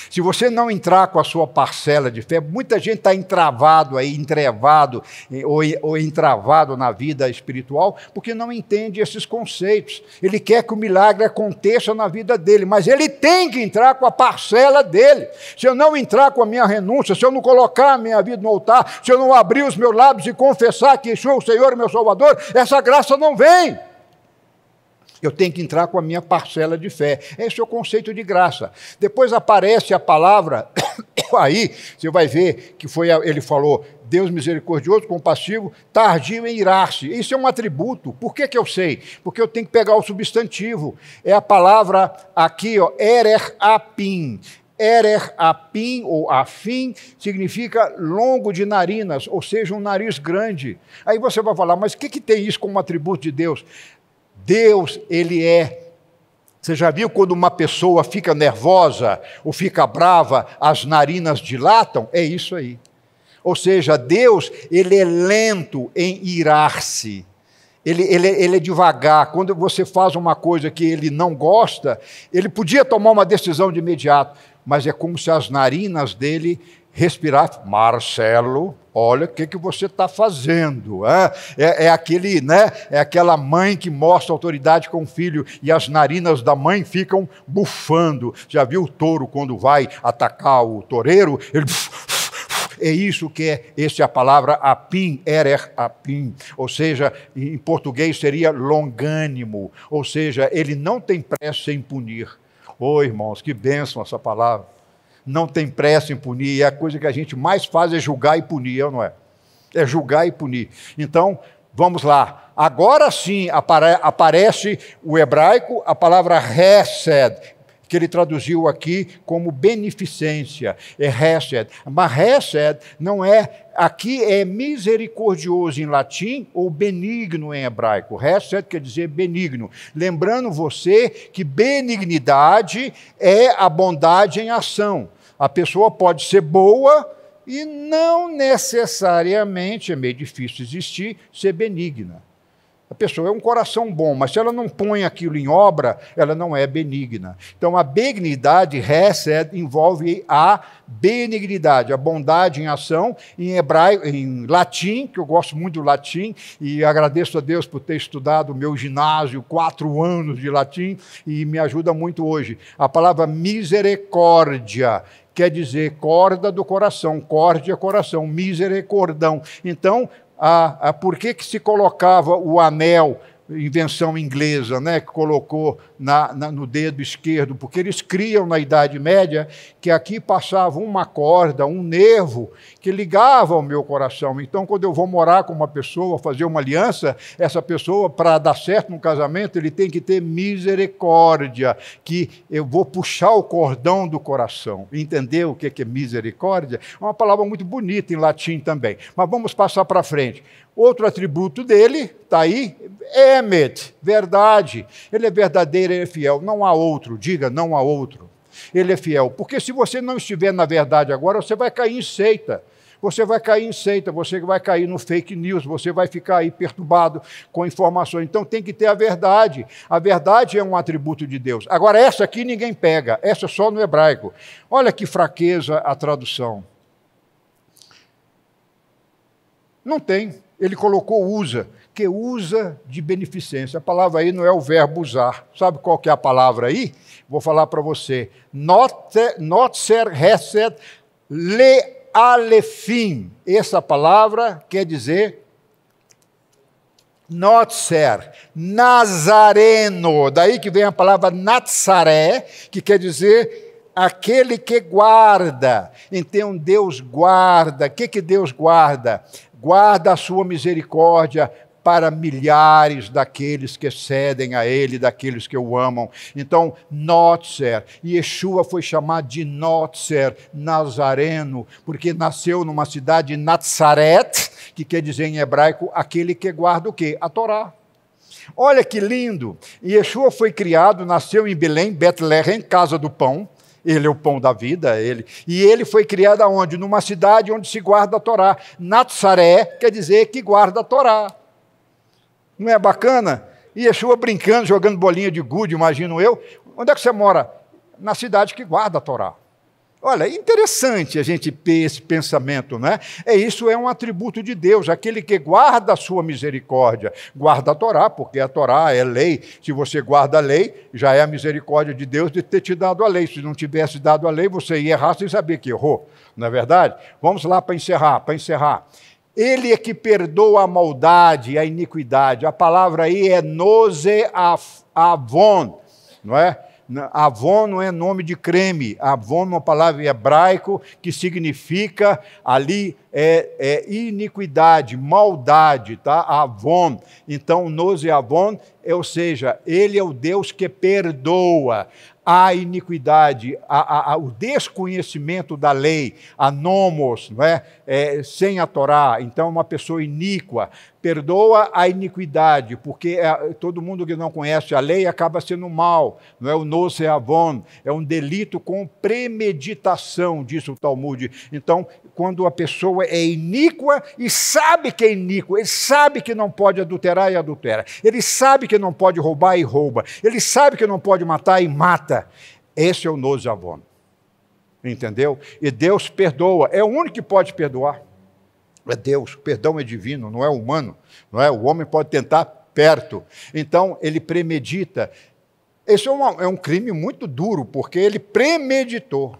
Se você não entrar com a sua parcela de fé, muita gente está entravado aí, entrevado ou, ou entravado na vida espiritual, porque não entende esses conceitos. Ele quer que o milagre aconteça na vida dele, mas ele tem que entrar com a parcela dele. Se eu não entrar com a minha renúncia, se eu não colocar a minha vida no altar, se eu não abrir os meus lábios e confessar que sou o Senhor e meu Salvador, essa graça não vem. Eu tenho que entrar com a minha parcela de fé. Esse é o conceito de graça. Depois aparece a palavra, aí você vai ver que foi ele falou, Deus misericordioso, compassivo, tardio em irar-se. Isso é um atributo. Por que, que eu sei? Porque eu tenho que pegar o substantivo. É a palavra aqui, ó, erer apim. Erer apim ou afim significa longo de narinas, ou seja, um nariz grande. Aí você vai falar, mas o que, que tem isso como atributo de Deus? Deus, Ele é. Você já viu quando uma pessoa fica nervosa ou fica brava, as narinas dilatam? É isso aí. Ou seja, Deus, Ele é lento em irar-se. Ele, ele, ele, é devagar. Quando você faz uma coisa que ele não gosta, ele podia tomar uma decisão de imediato, mas é como se as narinas dele respirassem. Marcelo, olha o que, que você está fazendo. É, é, é, aquele, né? É aquela mãe que mostra autoridade com o filho e as narinas da mãe ficam bufando. Já viu o touro quando vai atacar o toureiro? Ele é isso que é, essa é a palavra apim, erer apim, ou seja, em português seria longânimo, ou seja, ele não tem pressa em punir. Ô oh, irmãos, que bênção essa palavra não tem pressa em punir, e a coisa que a gente mais faz é julgar e punir, não é? É julgar e punir. Então, vamos lá. Agora sim apare aparece o hebraico, a palavra resed, que ele traduziu aqui como beneficência, é resed. Mas resed não é, aqui é misericordioso em latim ou benigno em hebraico. Resed quer dizer benigno. Lembrando você que benignidade é a bondade em ação. A pessoa pode ser boa e não necessariamente, é meio difícil existir, ser benigna. A pessoa é um coração bom, mas se ela não põe aquilo em obra, ela não é benigna. Então a benignidade recebe, envolve a benignidade, a bondade em ação, em hebraico, em latim, que eu gosto muito do latim, e agradeço a Deus por ter estudado o meu ginásio, quatro anos de latim, e me ajuda muito hoje. A palavra misericórdia, quer dizer corda do coração, córdia é coração, misericordão. É então, a, a, por que, que se colocava o anel invenção inglesa, né, que colocou na, na, no dedo esquerdo, porque eles criam na Idade Média que aqui passava uma corda, um nervo que ligava ao meu coração. Então, quando eu vou morar com uma pessoa, fazer uma aliança, essa pessoa, para dar certo no casamento, ele tem que ter misericórdia, que eu vou puxar o cordão do coração. Entendeu o que é misericórdia? É uma palavra muito bonita em latim também. Mas vamos passar para frente. Outro atributo dele, está aí, é Emet, verdade. Ele é verdadeiro, ele é fiel. Não há outro, diga, não há outro. Ele é fiel. Porque se você não estiver na verdade agora, você vai cair em seita. Você vai cair em seita, você vai cair no fake news, você vai ficar aí perturbado com informações. Então tem que ter a verdade. A verdade é um atributo de Deus. Agora, essa aqui ninguém pega, essa é só no hebraico. Olha que fraqueza a tradução. Não tem. Ele colocou usa, que é usa de beneficência. A palavra aí não é o verbo usar. Sabe qual que é a palavra aí? Vou falar para você. Not, not ser hesed le alefim. Essa palavra quer dizer not ser, nazareno. Daí que vem a palavra nazaré, que quer dizer aquele que guarda. Então Deus guarda. O que, que Deus guarda? guarda a sua misericórdia para milhares daqueles que cedem a Ele, daqueles que o amam. Então, Notzer, Yeshua foi chamado de Notzer, Nazareno, porque nasceu numa cidade Nazaret, que quer dizer em hebraico aquele que guarda o quê? A Torá. Olha que lindo! Yeshua foi criado, nasceu em Belém, Betlehem, casa do pão. Ele é o pão da vida, ele. E ele foi criado aonde? Numa cidade onde se guarda a Torá. Natsaré quer dizer que guarda a Torá. Não é bacana? E Yeshua brincando, jogando bolinha de gude, imagino eu. Onde é que você mora? Na cidade que guarda a Torá. Olha, é interessante a gente ter esse pensamento, né? É isso é um atributo de Deus, aquele que guarda a sua misericórdia, guarda a Torá, porque a Torá é lei. Se você guarda a lei, já é a misericórdia de Deus de ter te dado a lei. Se não tivesse dado a lei, você ia errar sem saber que errou. Não é verdade? Vamos lá para encerrar, para encerrar. Ele é que perdoa a maldade, a iniquidade. A palavra aí é noze avon, não é? Avon não é nome de creme, Avon é uma palavra hebraico que significa ali é, é iniquidade, maldade, tá? Avon. Então, nos e Avon, é, ou seja, ele é o Deus que perdoa a iniquidade, a, a, a, o desconhecimento da lei, a nomos, não é? é sem a Torá, então é uma pessoa iníqua, perdoa a iniquidade, porque é, todo mundo que não conhece a lei acaba sendo mal, não é o noce é avon, é um delito com premeditação, diz o Talmud. Então, quando a pessoa é iníqua e sabe que é iníqua, ele sabe que não pode adulterar e adultera, ele sabe que não pode roubar e rouba, ele sabe que não pode matar e mata. Esse é o noce é avon. Entendeu? E Deus perdoa, é o único que pode perdoar é Deus, perdão é divino, não é humano, não é? O homem pode tentar perto. Então, ele premedita. Esse é, um é um crime muito duro, porque ele premeditou.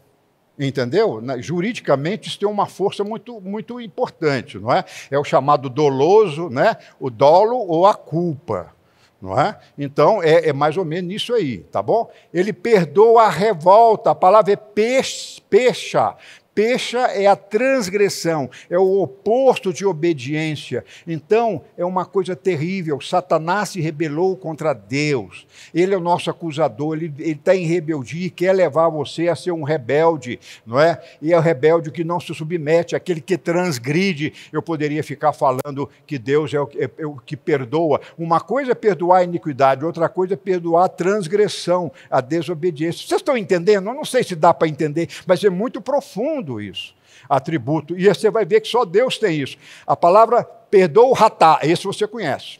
Entendeu? Na, juridicamente, isso tem uma força muito, muito importante, não é? É o chamado doloso, né? o dolo ou a culpa. Não é? Então, é, é mais ou menos isso aí, tá bom? Ele perdoa a revolta, a palavra é peixa, Pecha é a transgressão, é o oposto de obediência. Então, é uma coisa terrível. Satanás se rebelou contra Deus. Ele é o nosso acusador, ele está em rebeldia e quer levar você a ser um rebelde, não é? E é o rebelde que não se submete, aquele que transgride. Eu poderia ficar falando que Deus é o, é, é o que perdoa. Uma coisa é perdoar a iniquidade, outra coisa é perdoar a transgressão, a desobediência. Vocês estão entendendo? Eu não sei se dá para entender, mas é muito profundo tendo isso. Atributo. E você vai ver que só Deus tem isso. A palavra perdoa o ratá, esse você conhece.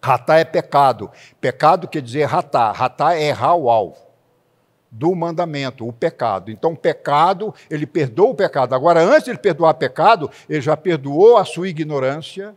Ratá é pecado. Pecado quer dizer ratá. Ratá é errar o alvo do mandamento, o pecado. Então, pecado, ele perdoa o pecado. Agora, antes de ele perdoar o pecado, ele já perdoou a sua ignorância,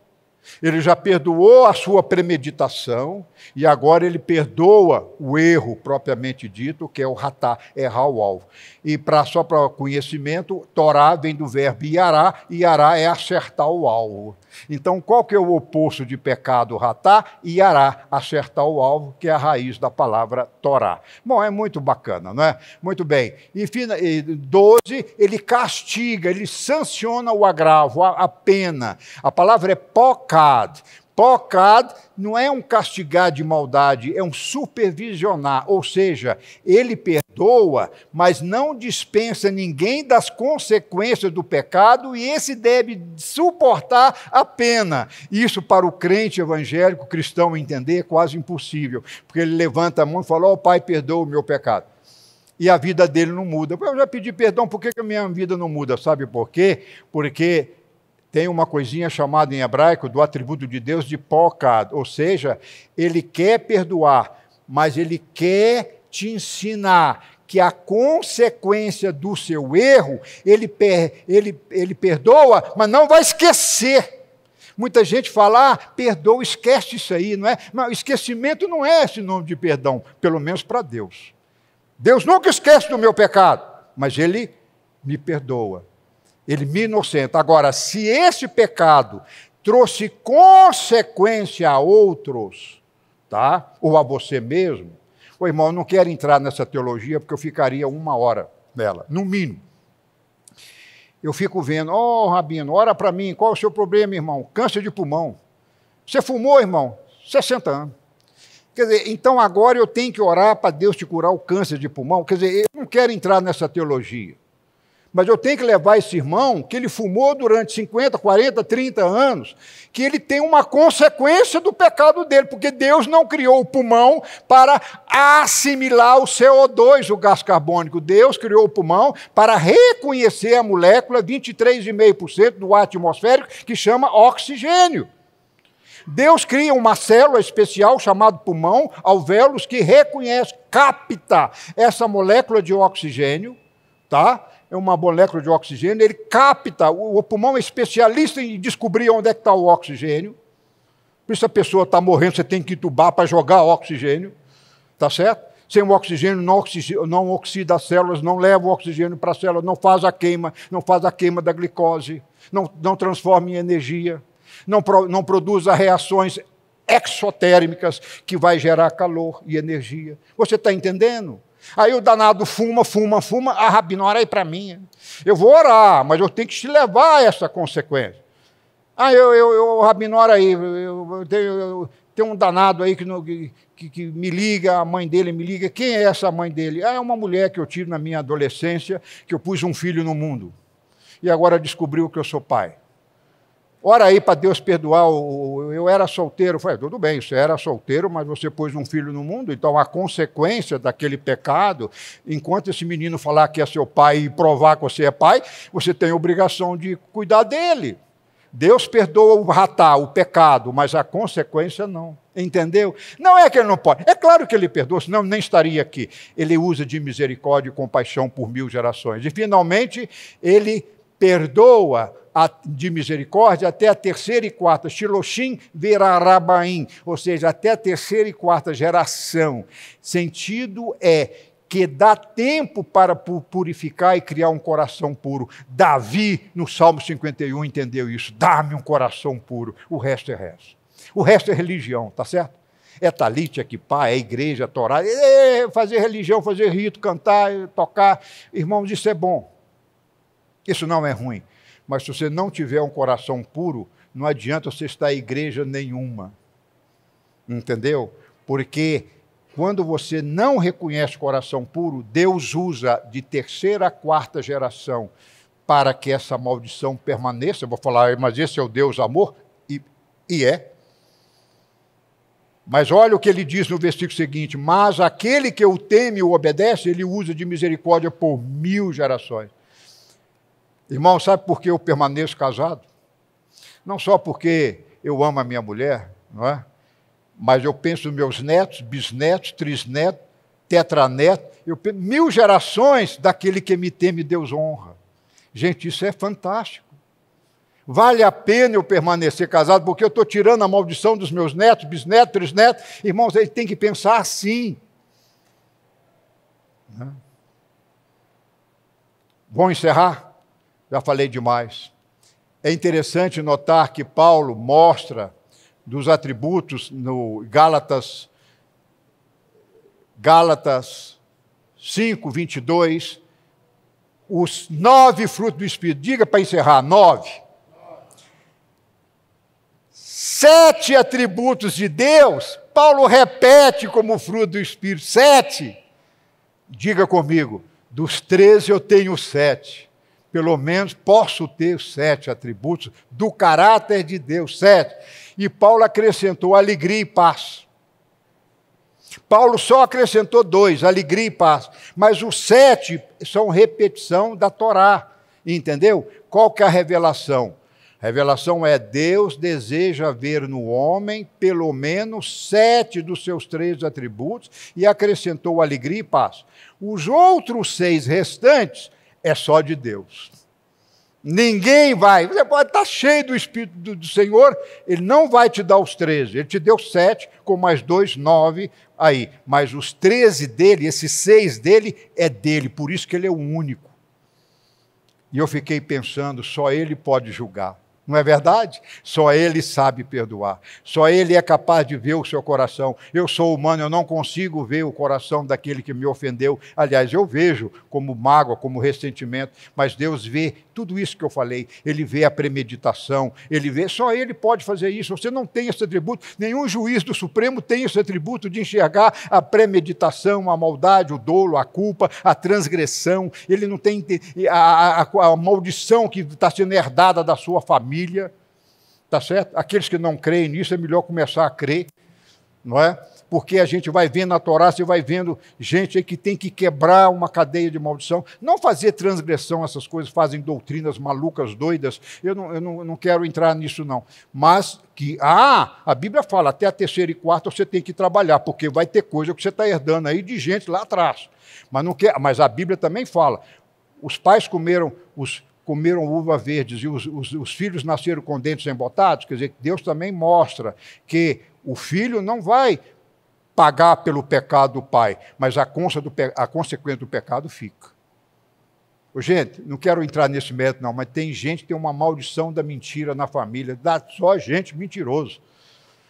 ele já perdoou a sua premeditação e agora ele perdoa o erro propriamente dito, que é o ratá, errar o alvo. E pra, só para conhecimento, Torá vem do verbo iará, e iará é acertar o alvo. Então, qual que é o oposto de pecado ratá? Iará, acertar o alvo, que é a raiz da palavra Torá. Bom, é muito bacana, não é? Muito bem. E 12, ele castiga, ele sanciona o agravo, a, a pena. A palavra é pocad. Pocad não é um castigar de maldade, é um supervisionar, ou seja, ele perdoa, mas não dispensa ninguém das consequências do pecado e esse deve suportar a pena. Isso para o crente evangélico cristão entender é quase impossível, porque ele levanta a mão e fala: "Ó oh, Pai, perdoa o meu pecado". E a vida dele não muda. Eu já pedi perdão, por que a minha vida não muda? Sabe por quê? Porque tem uma coisinha chamada em hebraico do atributo de Deus de pokad, ou seja, ele quer perdoar, mas ele quer te ensinar que a consequência do seu erro, ele, per, ele, ele perdoa, mas não vai esquecer. Muita gente fala, ah, perdoa, esquece isso aí, não é? Mas esquecimento não é esse nome de perdão, pelo menos para Deus. Deus nunca esquece do meu pecado, mas Ele me perdoa ele me inocenta. Agora, se esse pecado trouxe consequência a outros, tá? Ou a você mesmo, o irmão, eu não quero entrar nessa teologia porque eu ficaria uma hora nela, no mínimo. Eu fico vendo, ó oh, Rabino, ora para mim, qual é o seu problema, irmão? Câncer de pulmão. Você fumou, irmão? 60 anos. Quer dizer, então agora eu tenho que orar para Deus te curar o câncer de pulmão? Quer dizer, eu não quero entrar nessa teologia mas eu tenho que levar esse irmão que ele fumou durante 50, 40, 30 anos, que ele tem uma consequência do pecado dele, porque Deus não criou o pulmão para assimilar o CO2, o gás carbônico. Deus criou o pulmão para reconhecer a molécula 23,5% do atmosférico que chama oxigênio. Deus cria uma célula especial chamada pulmão, alvéolos, que reconhece, capta essa molécula de oxigênio, tá? É uma molécula de oxigênio, ele capta, o, pulmão é especialista em descobrir onde é que está o oxigênio. Por isso a pessoa está morrendo, você tem que entubar para jogar oxigênio, tá certo? Sem o oxigênio não, oxigênio, não oxida as células, não leva o oxigênio para as células, não faz a queima, não faz a queima da glicose, não, não transforma em energia, não, pro, não produz as reações exotérmicas que vai gerar calor e energia. Você está entendendo? Aí o danado fuma, fuma, fuma, a ah, rabinora aí para mim. Eu vou orar, mas eu tenho que te levar a essa consequência. Ah, eu, eu, eu rabinora aí, eu, eu, eu, tem um danado aí que, que, que, me liga, a mãe dele me liga. Quem é essa mãe dele? Ah, é uma mulher que eu tive na minha adolescência, que eu pus um filho no mundo. E agora descobriu que eu sou pai. Ora aí para Deus perdoar, o, eu era solteiro. Falei, ah, tudo bem, você era solteiro, mas você pôs um filho no mundo, então a consequência daquele pecado, enquanto esse menino falar que é seu pai e provar que você é pai, você tem a obrigação de cuidar dele. Deus perdoa o ratá, o pecado, mas a consequência não. Entendeu? Não é que ele não pode. É claro que ele perdoa, senão nem estaria aqui. Ele usa de misericórdia e compaixão por mil gerações. E finalmente, ele perdoa de misericórdia até a terceira e quarta, Shiloshim verarabaim, ou seja, até a terceira e quarta geração. Sentido é que dá tempo para purificar e criar um coração puro. Davi, no Salmo 51, entendeu isso. Dá-me um coração puro. O resto é resto. O resto é religião, tá certo? É talite, é equipar, é igreja, é torá, é, é, é fazer religião, fazer rito, cantar, tocar. Irmãos, isso é bom. Isso não é ruim. Mas se você não tiver um coração puro, não adianta você estar em igreja nenhuma. Entendeu? Porque quando você não reconhece coração puro, Deus usa de terceira a quarta geração para que essa maldição permaneça. Eu vou falar, ah, mas esse é o Deus amor? E, e é. Mas olha o que ele diz no versículo seguinte: Mas aquele que o teme e o obedece, ele usa de misericórdia por mil gerações. Irmão, sabe por que eu permaneço casado? Não só porque eu amo a minha mulher, não é? Mas eu penso nos meus netos, bisnetos, trisnetos, tetranetos, eu penso, mil gerações daquele que me teme Deus honra. Gente, isso é fantástico. Vale a pena eu permanecer casado, porque eu estou tirando a maldição dos meus netos, bisnetos, trisnetos. Irmãos, ele tem que pensar assim. Né? Vou encerrar? já falei demais. É interessante notar que Paulo mostra dos atributos no Gálatas, Gálatas 5, 22, os nove frutos do Espírito. Diga para encerrar, nove. Sete atributos de Deus, Paulo repete como fruto do Espírito. Sete. Diga comigo, dos treze eu tenho sete pelo menos posso ter sete atributos do caráter de Deus, sete. E Paulo acrescentou alegria e paz. Paulo só acrescentou dois, alegria e paz. Mas os sete são repetição da Torá, entendeu? Qual que é a revelação? A revelação é Deus deseja ver no homem pelo menos sete dos seus três atributos e acrescentou alegria e paz. Os outros seis restantes é só de Deus. Ninguém vai. Você pode estar tá cheio do Espírito do, do Senhor, ele não vai te dar os 13. Ele te deu sete, com mais dois, nove aí. Mas os 13 dele, esses seis dele, é dele, por isso que ele é o único. E eu fiquei pensando, só ele pode julgar. Não é verdade? Só Ele sabe perdoar. Só Ele é capaz de ver o seu coração. Eu sou humano, eu não consigo ver o coração daquele que me ofendeu. Aliás, eu vejo como mágoa, como ressentimento, mas Deus vê tudo isso que eu falei. Ele vê a premeditação, ele vê. Só Ele pode fazer isso. Você não tem esse atributo. Nenhum juiz do Supremo tem esse atributo de enxergar a premeditação, a maldade, o dolo, a culpa, a transgressão. Ele não tem a, a, a maldição que está sendo herdada da sua família família, tá certo? Aqueles que não creem nisso, é melhor começar a crer, não é? Porque a gente vai vendo na Torá, você vai vendo gente que tem que quebrar uma cadeia de maldição, não fazer transgressão, essas coisas fazem doutrinas malucas, doidas, eu não, eu não, não quero entrar nisso não, mas que, ah, a Bíblia fala, até a terceira e quarta você tem que trabalhar, porque vai ter coisa que você está herdando aí de gente lá atrás, mas, não quer, mas a Bíblia também fala, os pais comeram os comeram uva verdes e os, os, os filhos nasceram com dentes embotados, quer dizer, Deus também mostra que o filho não vai pagar pelo pecado do pai, mas a, consta do, a consequência do pecado fica. gente, não quero entrar nesse método não, mas tem gente que tem uma maldição da mentira na família, dá só gente mentiroso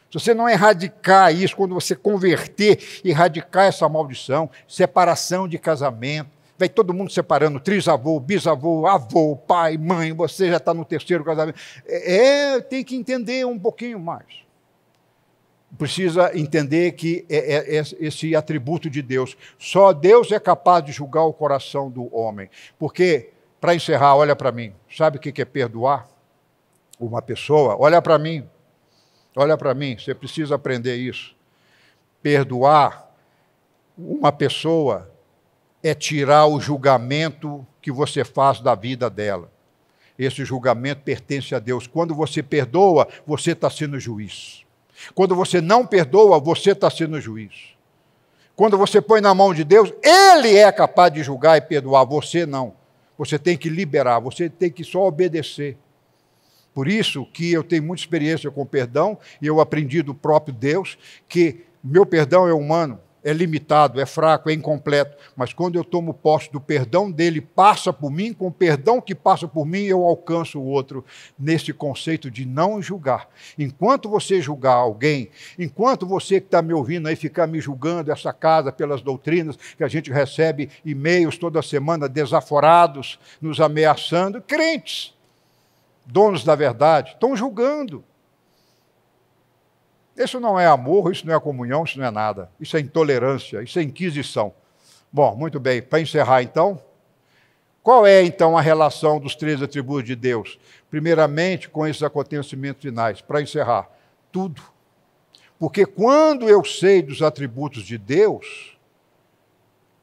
Se você não erradicar isso, quando você converter, erradicar essa maldição, separação de casamento, vai todo mundo separando, trisavô, bisavô, avô, pai, mãe, você já está no terceiro casamento. É, é, tem que entender um pouquinho mais. Precisa entender que é, é, é esse atributo de Deus. Só Deus é capaz de julgar o coração do homem. Porque, para encerrar, olha para mim, sabe o que é perdoar uma pessoa? Olha para mim, olha para mim, você precisa aprender isso. Perdoar uma pessoa é tirar o julgamento que você faz da vida dela. Esse julgamento pertence a Deus. Quando você perdoa, você está sendo juiz. Quando você não perdoa, você está sendo juiz. Quando você põe na mão de Deus, Ele é capaz de julgar e perdoar, você não. Você tem que liberar, você tem que só obedecer. Por isso que eu tenho muita experiência com perdão e eu aprendi do próprio Deus que meu perdão é humano, é limitado, é fraco, é incompleto, mas quando eu tomo posse do perdão dele, passa por mim, com o perdão que passa por mim, eu alcanço o outro, nesse conceito de não julgar. Enquanto você julgar alguém, enquanto você que está me ouvindo aí ficar me julgando essa casa pelas doutrinas, que a gente recebe e-mails toda semana desaforados, nos ameaçando, crentes, donos da verdade, estão julgando. Isso não é amor, isso não é comunhão, isso não é nada. Isso é intolerância, isso é inquisição. Bom, muito bem, para encerrar então, qual é então a relação dos três atributos de Deus? Primeiramente, com esses acontecimentos finais. Para encerrar, tudo. Porque quando eu sei dos atributos de Deus,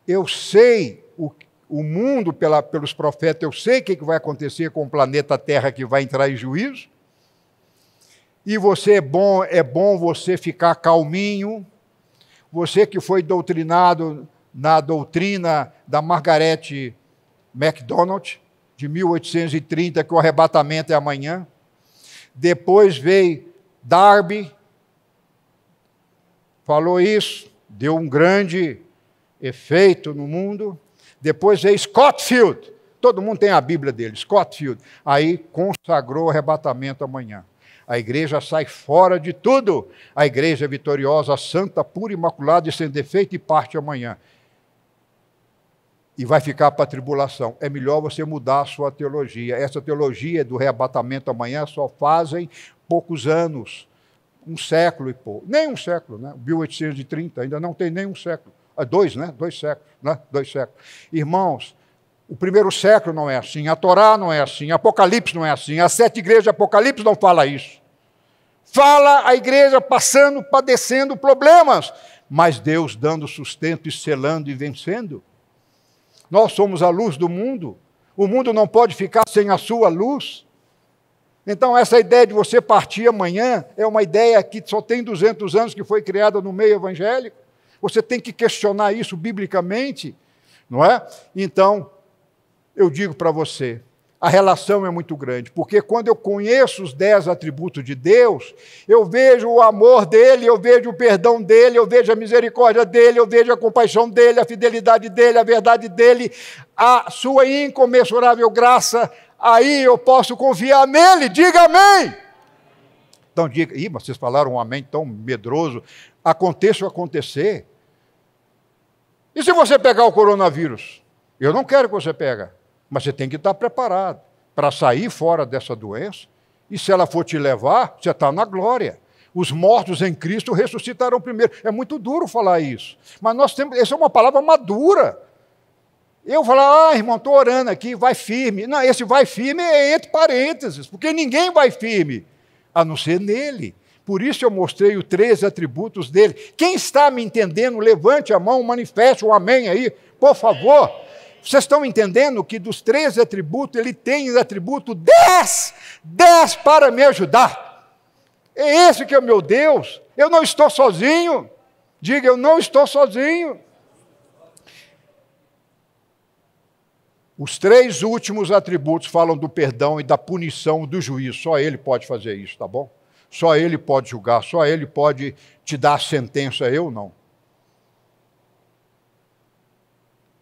eu sei o, o mundo pela, pelos profetas, eu sei o que, que vai acontecer com o planeta Terra que vai entrar em juízo, e você é bom, é bom você ficar calminho. Você que foi doutrinado na doutrina da Margaret MacDonald, de 1830, que o arrebatamento é amanhã. Depois veio Darby, falou isso, deu um grande efeito no mundo. Depois veio Scottfield, todo mundo tem a Bíblia dele, Scottfield. Aí consagrou o arrebatamento amanhã. A igreja sai fora de tudo. A igreja é vitoriosa, santa, pura, imaculada e sem defeito e parte amanhã. E vai ficar para a tribulação. É melhor você mudar a sua teologia. Essa teologia do reabatamento amanhã só fazem poucos anos. Um século e pouco. Nem um século, né? 1830, ainda não tem nem um século. É dois, né? Dois séculos, né? Dois séculos. Irmãos, o primeiro século não é assim, a Torá não é assim, Apocalipse não é assim, as sete igrejas de Apocalipse não fala isso. Fala a igreja passando, padecendo problemas, mas Deus dando sustento e selando e vencendo. Nós somos a luz do mundo. O mundo não pode ficar sem a sua luz. Então, essa ideia de você partir amanhã é uma ideia que só tem 200 anos que foi criada no meio evangélico. Você tem que questionar isso biblicamente, não é? Então, eu digo para você, a relação é muito grande, porque quando eu conheço os dez atributos de Deus, eu vejo o amor dele, eu vejo o perdão dele, eu vejo a misericórdia dele, eu vejo a compaixão dele, a fidelidade dele, a verdade dele, a sua incomensurável graça, aí eu posso confiar nele, diga amém. Então diga, ih, mas vocês falaram um amém tão medroso, aconteça o acontecer. E se você pegar o coronavírus? Eu não quero que você pegue. Mas você tem que estar preparado para sair fora dessa doença. E se ela for te levar, você está na glória. Os mortos em Cristo ressuscitarão primeiro. É muito duro falar isso. Mas nós temos. Essa é uma palavra madura. Eu falar, ah, irmão, estou orando aqui, vai firme. Não, esse vai firme é entre parênteses, porque ninguém vai firme, a não ser nele. Por isso eu mostrei os três atributos dele. Quem está me entendendo, levante a mão, manifeste um amém aí, por favor. Vocês estão entendendo que dos três atributos, ele tem o atributo dez, dez para me ajudar. É esse que é o meu Deus. Eu não estou sozinho. Diga, eu não estou sozinho. Os três últimos atributos falam do perdão e da punição do juiz. Só ele pode fazer isso, tá bom? Só ele pode julgar, só ele pode te dar a sentença, eu não.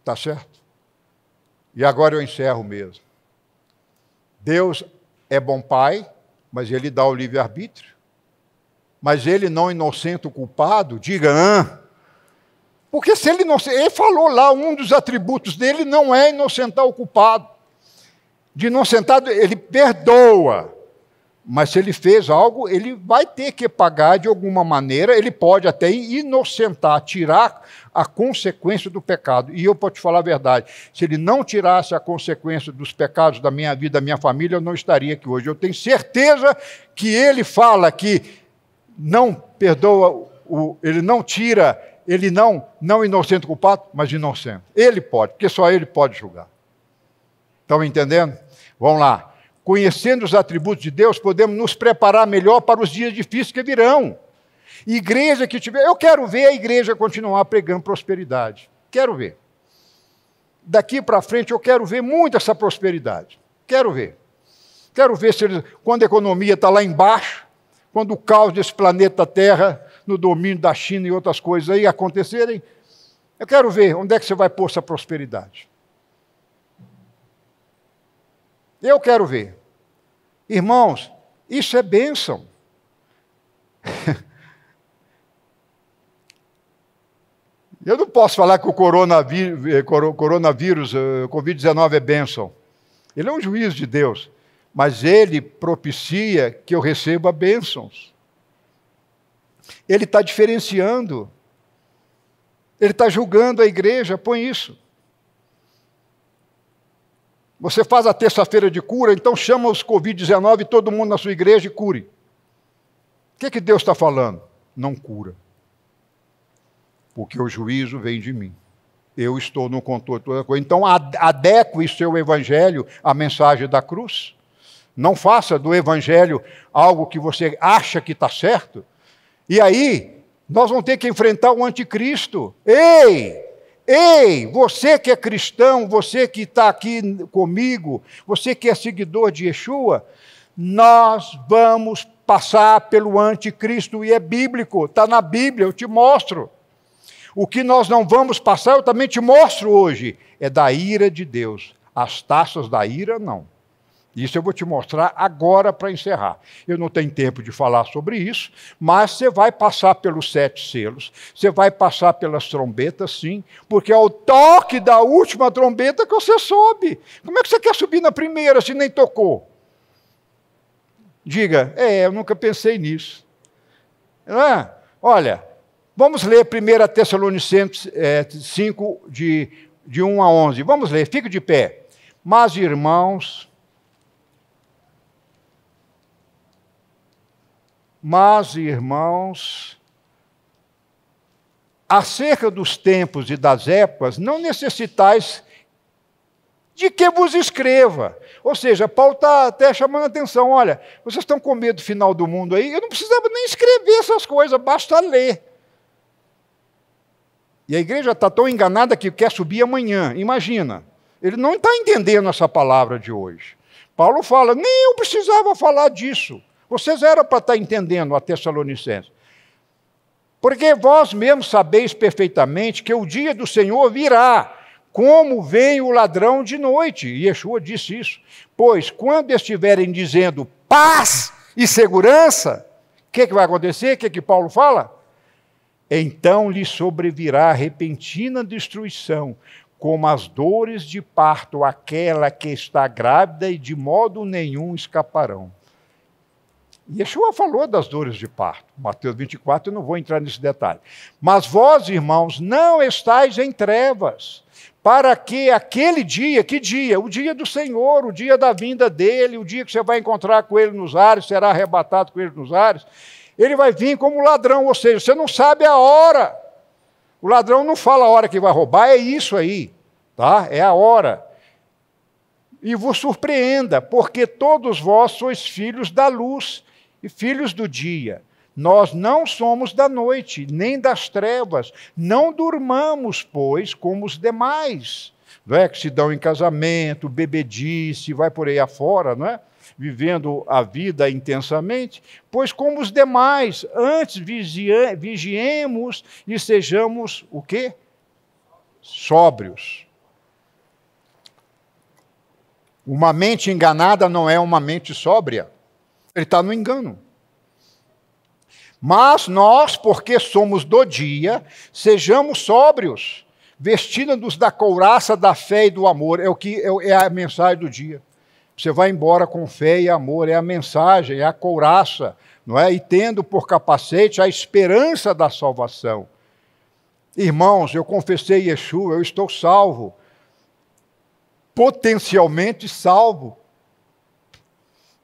Tá certo? E agora eu encerro mesmo. Deus é bom pai, mas ele dá o livre-arbítrio. Mas ele não inocenta o culpado, diga, ah, porque se ele não. ele falou lá, um dos atributos dele não é inocentar o culpado. De inocentado, ele perdoa. Mas se ele fez algo, ele vai ter que pagar de alguma maneira, ele pode até inocentar, tirar a consequência do pecado. E eu posso te falar a verdade: se ele não tirasse a consequência dos pecados da minha vida, da minha família, eu não estaria aqui hoje. Eu tenho certeza que ele fala que não perdoa, o, ele não tira, ele não, não inocente o culpado, mas inocente. Ele pode, porque só ele pode julgar. Estão entendendo? Vamos lá. Conhecendo os atributos de Deus, podemos nos preparar melhor para os dias difíceis que virão. Igreja que tiver. Eu quero ver a igreja continuar pregando prosperidade. Quero ver. Daqui para frente eu quero ver muito essa prosperidade. Quero ver. Quero ver se eles, quando a economia está lá embaixo, quando o caos desse planeta Terra, no domínio da China e outras coisas aí acontecerem, eu quero ver onde é que você vai pôr essa prosperidade. Eu quero ver. Irmãos, isso é bênção. Eu não posso falar que o eh, coronavírus, o eh, Covid-19 é bênção. Ele é um juiz de Deus, mas ele propicia que eu receba bênçãos. Ele está diferenciando. Ele está julgando a igreja, põe isso. Você faz a terça-feira de cura, então chama os Covid-19, e todo mundo na sua igreja e cure. O que, que Deus está falando? Não cura. Porque o juízo vem de mim. Eu estou no controle de toda coisa. Então, adeque seu evangelho à mensagem da cruz. Não faça do evangelho algo que você acha que está certo. E aí, nós vamos ter que enfrentar o anticristo. Ei! Ei, você que é cristão, você que está aqui comigo, você que é seguidor de Yeshua, nós vamos passar pelo anticristo e é bíblico, está na Bíblia, eu te mostro. O que nós não vamos passar, eu também te mostro hoje, é da ira de Deus. As taças da ira, não. Isso eu vou te mostrar agora para encerrar. Eu não tenho tempo de falar sobre isso, mas você vai passar pelos sete selos, você vai passar pelas trombetas, sim, porque é o toque da última trombeta que você sobe. Como é que você quer subir na primeira se nem tocou? Diga, é, eu nunca pensei nisso. Ah, olha, vamos ler 1 Tessalonicenses é, 5, de, de 1 a 11. Vamos ler, fique de pé. Mas, irmãos, Mas, irmãos, acerca dos tempos e das épocas, não necessitais de que vos escreva. Ou seja, Paulo está até chamando a atenção: olha, vocês estão com medo do final do mundo aí? Eu não precisava nem escrever essas coisas, basta ler. E a igreja está tão enganada que quer subir amanhã, imagina. Ele não está entendendo essa palavra de hoje. Paulo fala: nem eu precisava falar disso. Vocês eram para estar tá entendendo a Tessalonicense. Porque vós mesmos sabeis perfeitamente que o dia do Senhor virá, como vem o ladrão de noite. E Yeshua disse isso. Pois quando estiverem dizendo paz e segurança, o que, que vai acontecer? O que, que Paulo fala? Então lhe sobrevirá repentina destruição, como as dores de parto, aquela que está grávida e de modo nenhum escaparão. Yeshua falou das dores de parto, Mateus 24, eu não vou entrar nesse detalhe. Mas vós, irmãos, não estáis em trevas, para que aquele dia, que dia? O dia do Senhor, o dia da vinda dele, o dia que você vai encontrar com ele nos ares, será arrebatado com ele nos ares, ele vai vir como ladrão, ou seja, você não sabe a hora. O ladrão não fala a hora que vai roubar, é isso aí, tá? É a hora e vos surpreenda, porque todos vós sois filhos da luz e filhos do dia. Nós não somos da noite, nem das trevas. Não durmamos, pois, como os demais, não é? que se dão em casamento, bebedice, vai por aí afora, não é? vivendo a vida intensamente, pois como os demais, antes vigiemos e sejamos o quê? Sóbrios. Uma mente enganada não é uma mente sóbria. Ele está no engano. Mas nós, porque somos do dia, sejamos sóbrios, vestindo-nos da couraça da fé e do amor. É o que é, é a mensagem do dia. Você vai embora com fé e amor, é a mensagem, é a couraça, não é? E tendo por capacete a esperança da salvação. Irmãos, eu confessei Yeshua, eu estou salvo. Potencialmente salvo,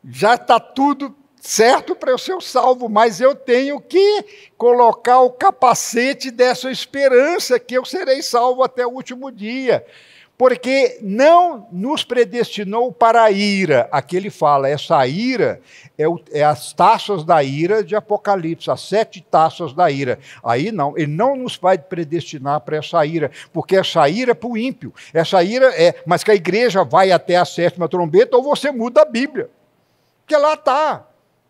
já está tudo certo para eu ser salvo, mas eu tenho que colocar o capacete dessa esperança que eu serei salvo até o último dia. Porque não nos predestinou para a ira. Aqui ele fala, essa ira é, o, é as taças da ira de Apocalipse, as sete taças da ira. Aí não, ele não nos vai predestinar para essa ira, porque essa ira é para o ímpio. Essa ira é, mas que a igreja vai até a sétima trombeta ou você muda a Bíblia. Porque lá está.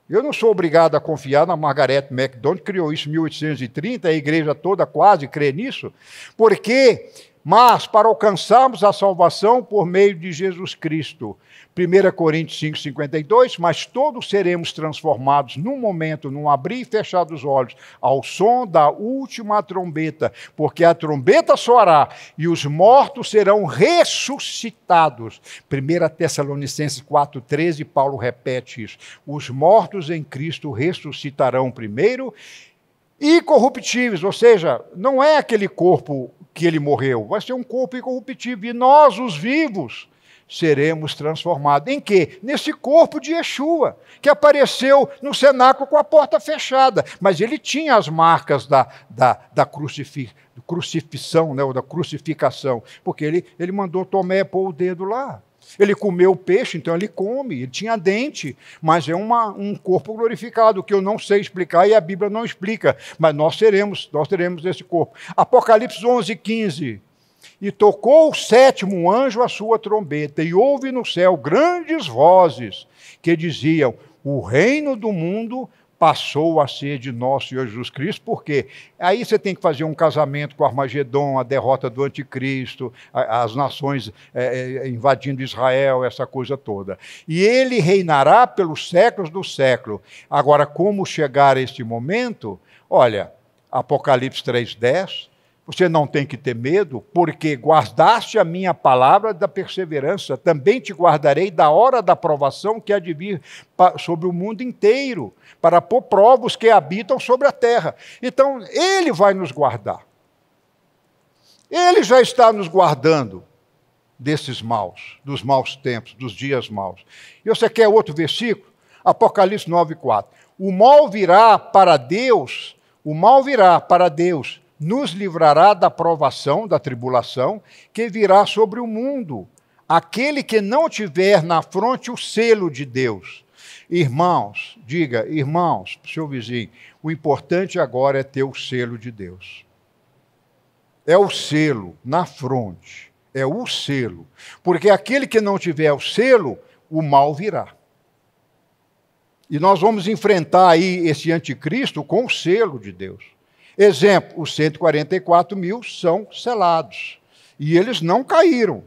Eu não sou obrigado a confiar na Margaret MacDonald, criou isso em 1830, a igreja toda quase crê nisso, porque, mas para alcançarmos a salvação por meio de Jesus Cristo, 1 Coríntios 5, 52, mas todos seremos transformados num momento, num abrir e fechar dos olhos, ao som da última trombeta, porque a trombeta soará e os mortos serão ressuscitados. 1 Tessalonicenses 4, 13, Paulo repete isso. Os mortos em Cristo ressuscitarão primeiro incorruptíveis, ou seja, não é aquele corpo que ele morreu, vai ser um corpo incorruptível. E nós, os vivos, seremos transformados. Em quê? Nesse corpo de Yeshua, que apareceu no cenáculo com a porta fechada, mas ele tinha as marcas da, da, da crucifixão, né, ou da crucificação, porque ele, ele mandou Tomé pôr o dedo lá. Ele comeu peixe, então ele come, ele tinha dente, mas é uma, um corpo glorificado que eu não sei explicar e a Bíblia não explica, mas nós seremos nós teremos esse corpo. Apocalipse 11, 15. E tocou o sétimo anjo a sua trombeta, e houve no céu grandes vozes que diziam: O reino do mundo passou a ser de nosso Senhor Jesus Cristo, porque aí você tem que fazer um casamento com Armagedon, a derrota do anticristo, as nações é, é, invadindo Israel, essa coisa toda. E ele reinará pelos séculos do século. Agora, como chegar a este momento? Olha, Apocalipse 3,10, você não tem que ter medo, porque guardaste a minha palavra da perseverança. Também te guardarei da hora da provação que há de vir sobre o mundo inteiro, para pôr provos que habitam sobre a terra. Então, Ele vai nos guardar. Ele já está nos guardando desses maus, dos maus tempos, dos dias maus. E você quer outro versículo? Apocalipse 9:4. O mal virá para Deus, o mal virá para Deus nos livrará da provação, da tribulação, que virá sobre o mundo. Aquele que não tiver na fronte o selo de Deus. Irmãos, diga, irmãos, seu vizinho, o importante agora é ter o selo de Deus. É o selo na fronte, é o selo. Porque aquele que não tiver o selo, o mal virá. E nós vamos enfrentar aí esse anticristo com o selo de Deus. Exemplo: os 144 mil são selados. E eles não caíram.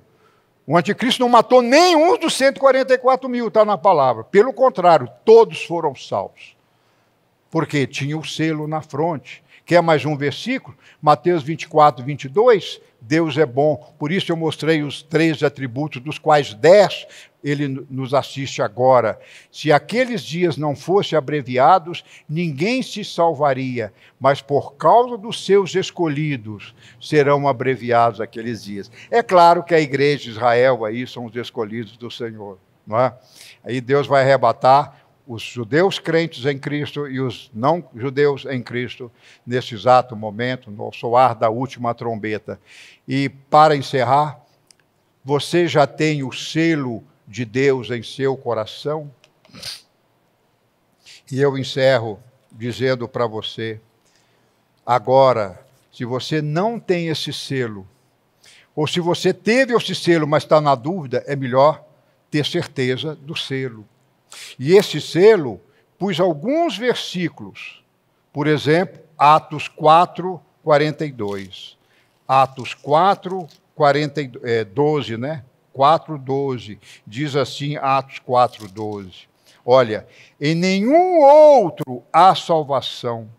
O anticristo não matou nenhum dos 144 mil, está na palavra. Pelo contrário, todos foram salvos. Porque tinha o selo na fronte. Quer mais um versículo? Mateus 24, 22. Deus é bom. Por isso eu mostrei os três atributos, dos quais dez ele nos assiste agora. Se aqueles dias não fossem abreviados, ninguém se salvaria, mas por causa dos seus escolhidos serão abreviados aqueles dias. É claro que a igreja de Israel aí são os escolhidos do Senhor. Não é? Aí Deus vai arrebatar os judeus crentes em Cristo e os não judeus em Cristo nesse exato momento, no soar da última trombeta. E para encerrar, você já tem o selo de Deus em seu coração? E eu encerro dizendo para você, agora, se você não tem esse selo, ou se você teve esse selo, mas está na dúvida, é melhor ter certeza do selo e esse selo pus alguns versículos, por exemplo, Atos 4, 42. Atos 4, 42, é, 12, né? 4, 12. Diz assim, Atos 4, 12. Olha, em nenhum outro há salvação.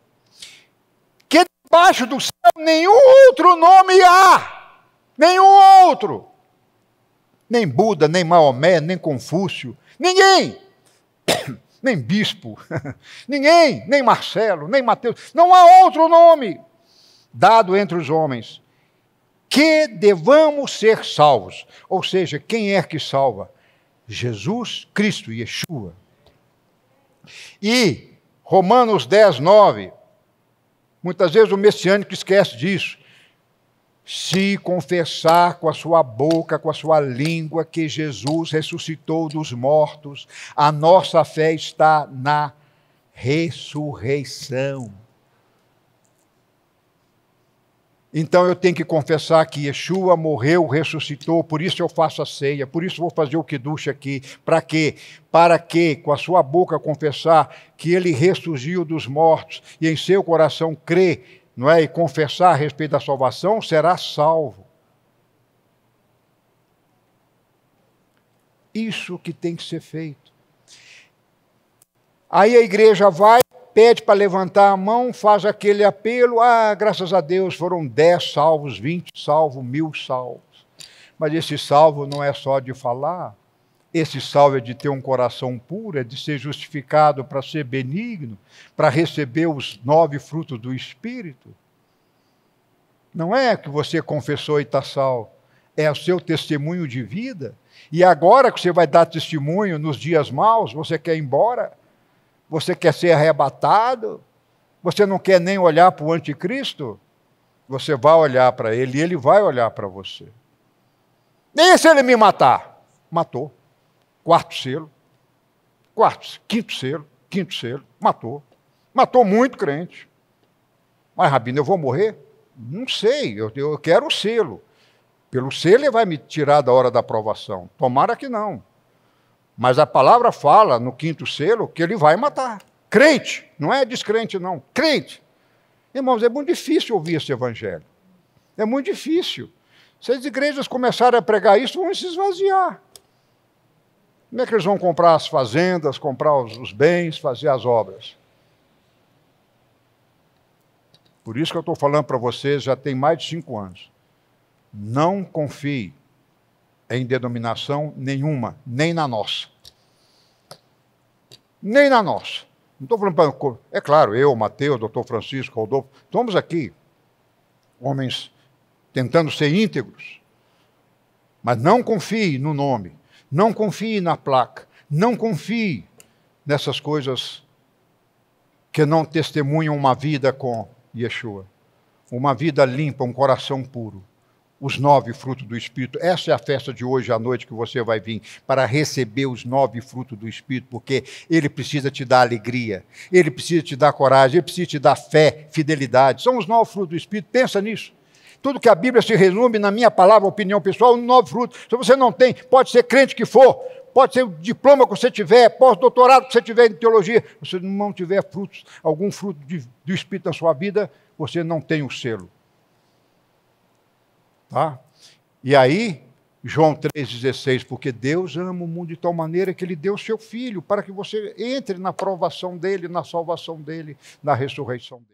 Que debaixo do céu nenhum outro nome há. Nenhum outro. Nem Buda, nem Maomé, nem Confúcio. Ninguém. nem bispo, ninguém, nem Marcelo, nem Mateus, não há outro nome dado entre os homens que devamos ser salvos. Ou seja, quem é que salva? Jesus Cristo, Yeshua. E Romanos 10, 9. Muitas vezes o messiânico esquece disso se confessar com a sua boca, com a sua língua, que Jesus ressuscitou dos mortos, a nossa fé está na ressurreição. Então eu tenho que confessar que Yeshua morreu, ressuscitou, por isso eu faço a ceia, por isso vou fazer o Kiddush aqui. Para quê? Para que, com a sua boca, confessar que ele ressurgiu dos mortos e em seu coração crer não é, e confessar a respeito da salvação, será salvo. Isso que tem que ser feito. Aí a igreja vai, pede para levantar a mão, faz aquele apelo: ah, graças a Deus foram dez salvos, vinte salvos, mil salvos. Mas esse salvo não é só de falar, esse sal é de ter um coração puro, é de ser justificado para ser benigno, para receber os nove frutos do Espírito. Não é que você confessou e está salvo, é o seu testemunho de vida. E agora que você vai dar testemunho nos dias maus, você quer ir embora, você quer ser arrebatado, você não quer nem olhar para o anticristo, você vai olhar para ele e ele vai olhar para você. Nem se ele me matar, matou quarto selo, quarto, quinto selo, quinto selo, matou. Matou muito crente. Mas, Rabino, eu vou morrer? Não sei, eu, eu quero o selo. Pelo selo ele vai me tirar da hora da aprovação. Tomara que não. Mas a palavra fala no quinto selo que ele vai matar. Crente, não é descrente, não. Crente. Irmãos, é muito difícil ouvir esse evangelho. É muito difícil. Se as igrejas começarem a pregar isso, vão se esvaziar. Como é que eles vão comprar as fazendas, comprar os, bens, fazer as obras? Por isso que eu estou falando para vocês já tem mais de cinco anos. Não confie em denominação nenhuma, nem na nossa. Nem na nossa. Não estou falando para. É claro, eu, Mateus, doutor Francisco, Rodolfo, estamos aqui, homens tentando ser íntegros. Mas não confie no nome. Não confie na placa, não confie nessas coisas que não testemunham uma vida com Yeshua, uma vida limpa, um coração puro. Os nove frutos do Espírito. Essa é a festa de hoje à noite que você vai vir para receber os nove frutos do Espírito, porque ele precisa te dar alegria, ele precisa te dar coragem, ele precisa te dar fé, fidelidade. São os nove frutos do Espírito. Pensa nisso. Tudo que a Bíblia se resume, na minha palavra, opinião pessoal, nove frutos. Se você não tem, pode ser crente que for, pode ser o diploma que você tiver, pós-doutorado que você tiver em teologia, se você não tiver frutos, algum fruto de, do Espírito na sua vida, você não tem o selo. Tá? E aí, João 3,16, porque Deus ama o mundo de tal maneira que ele deu o seu filho para que você entre na provação dele, na salvação dele, na ressurreição dele.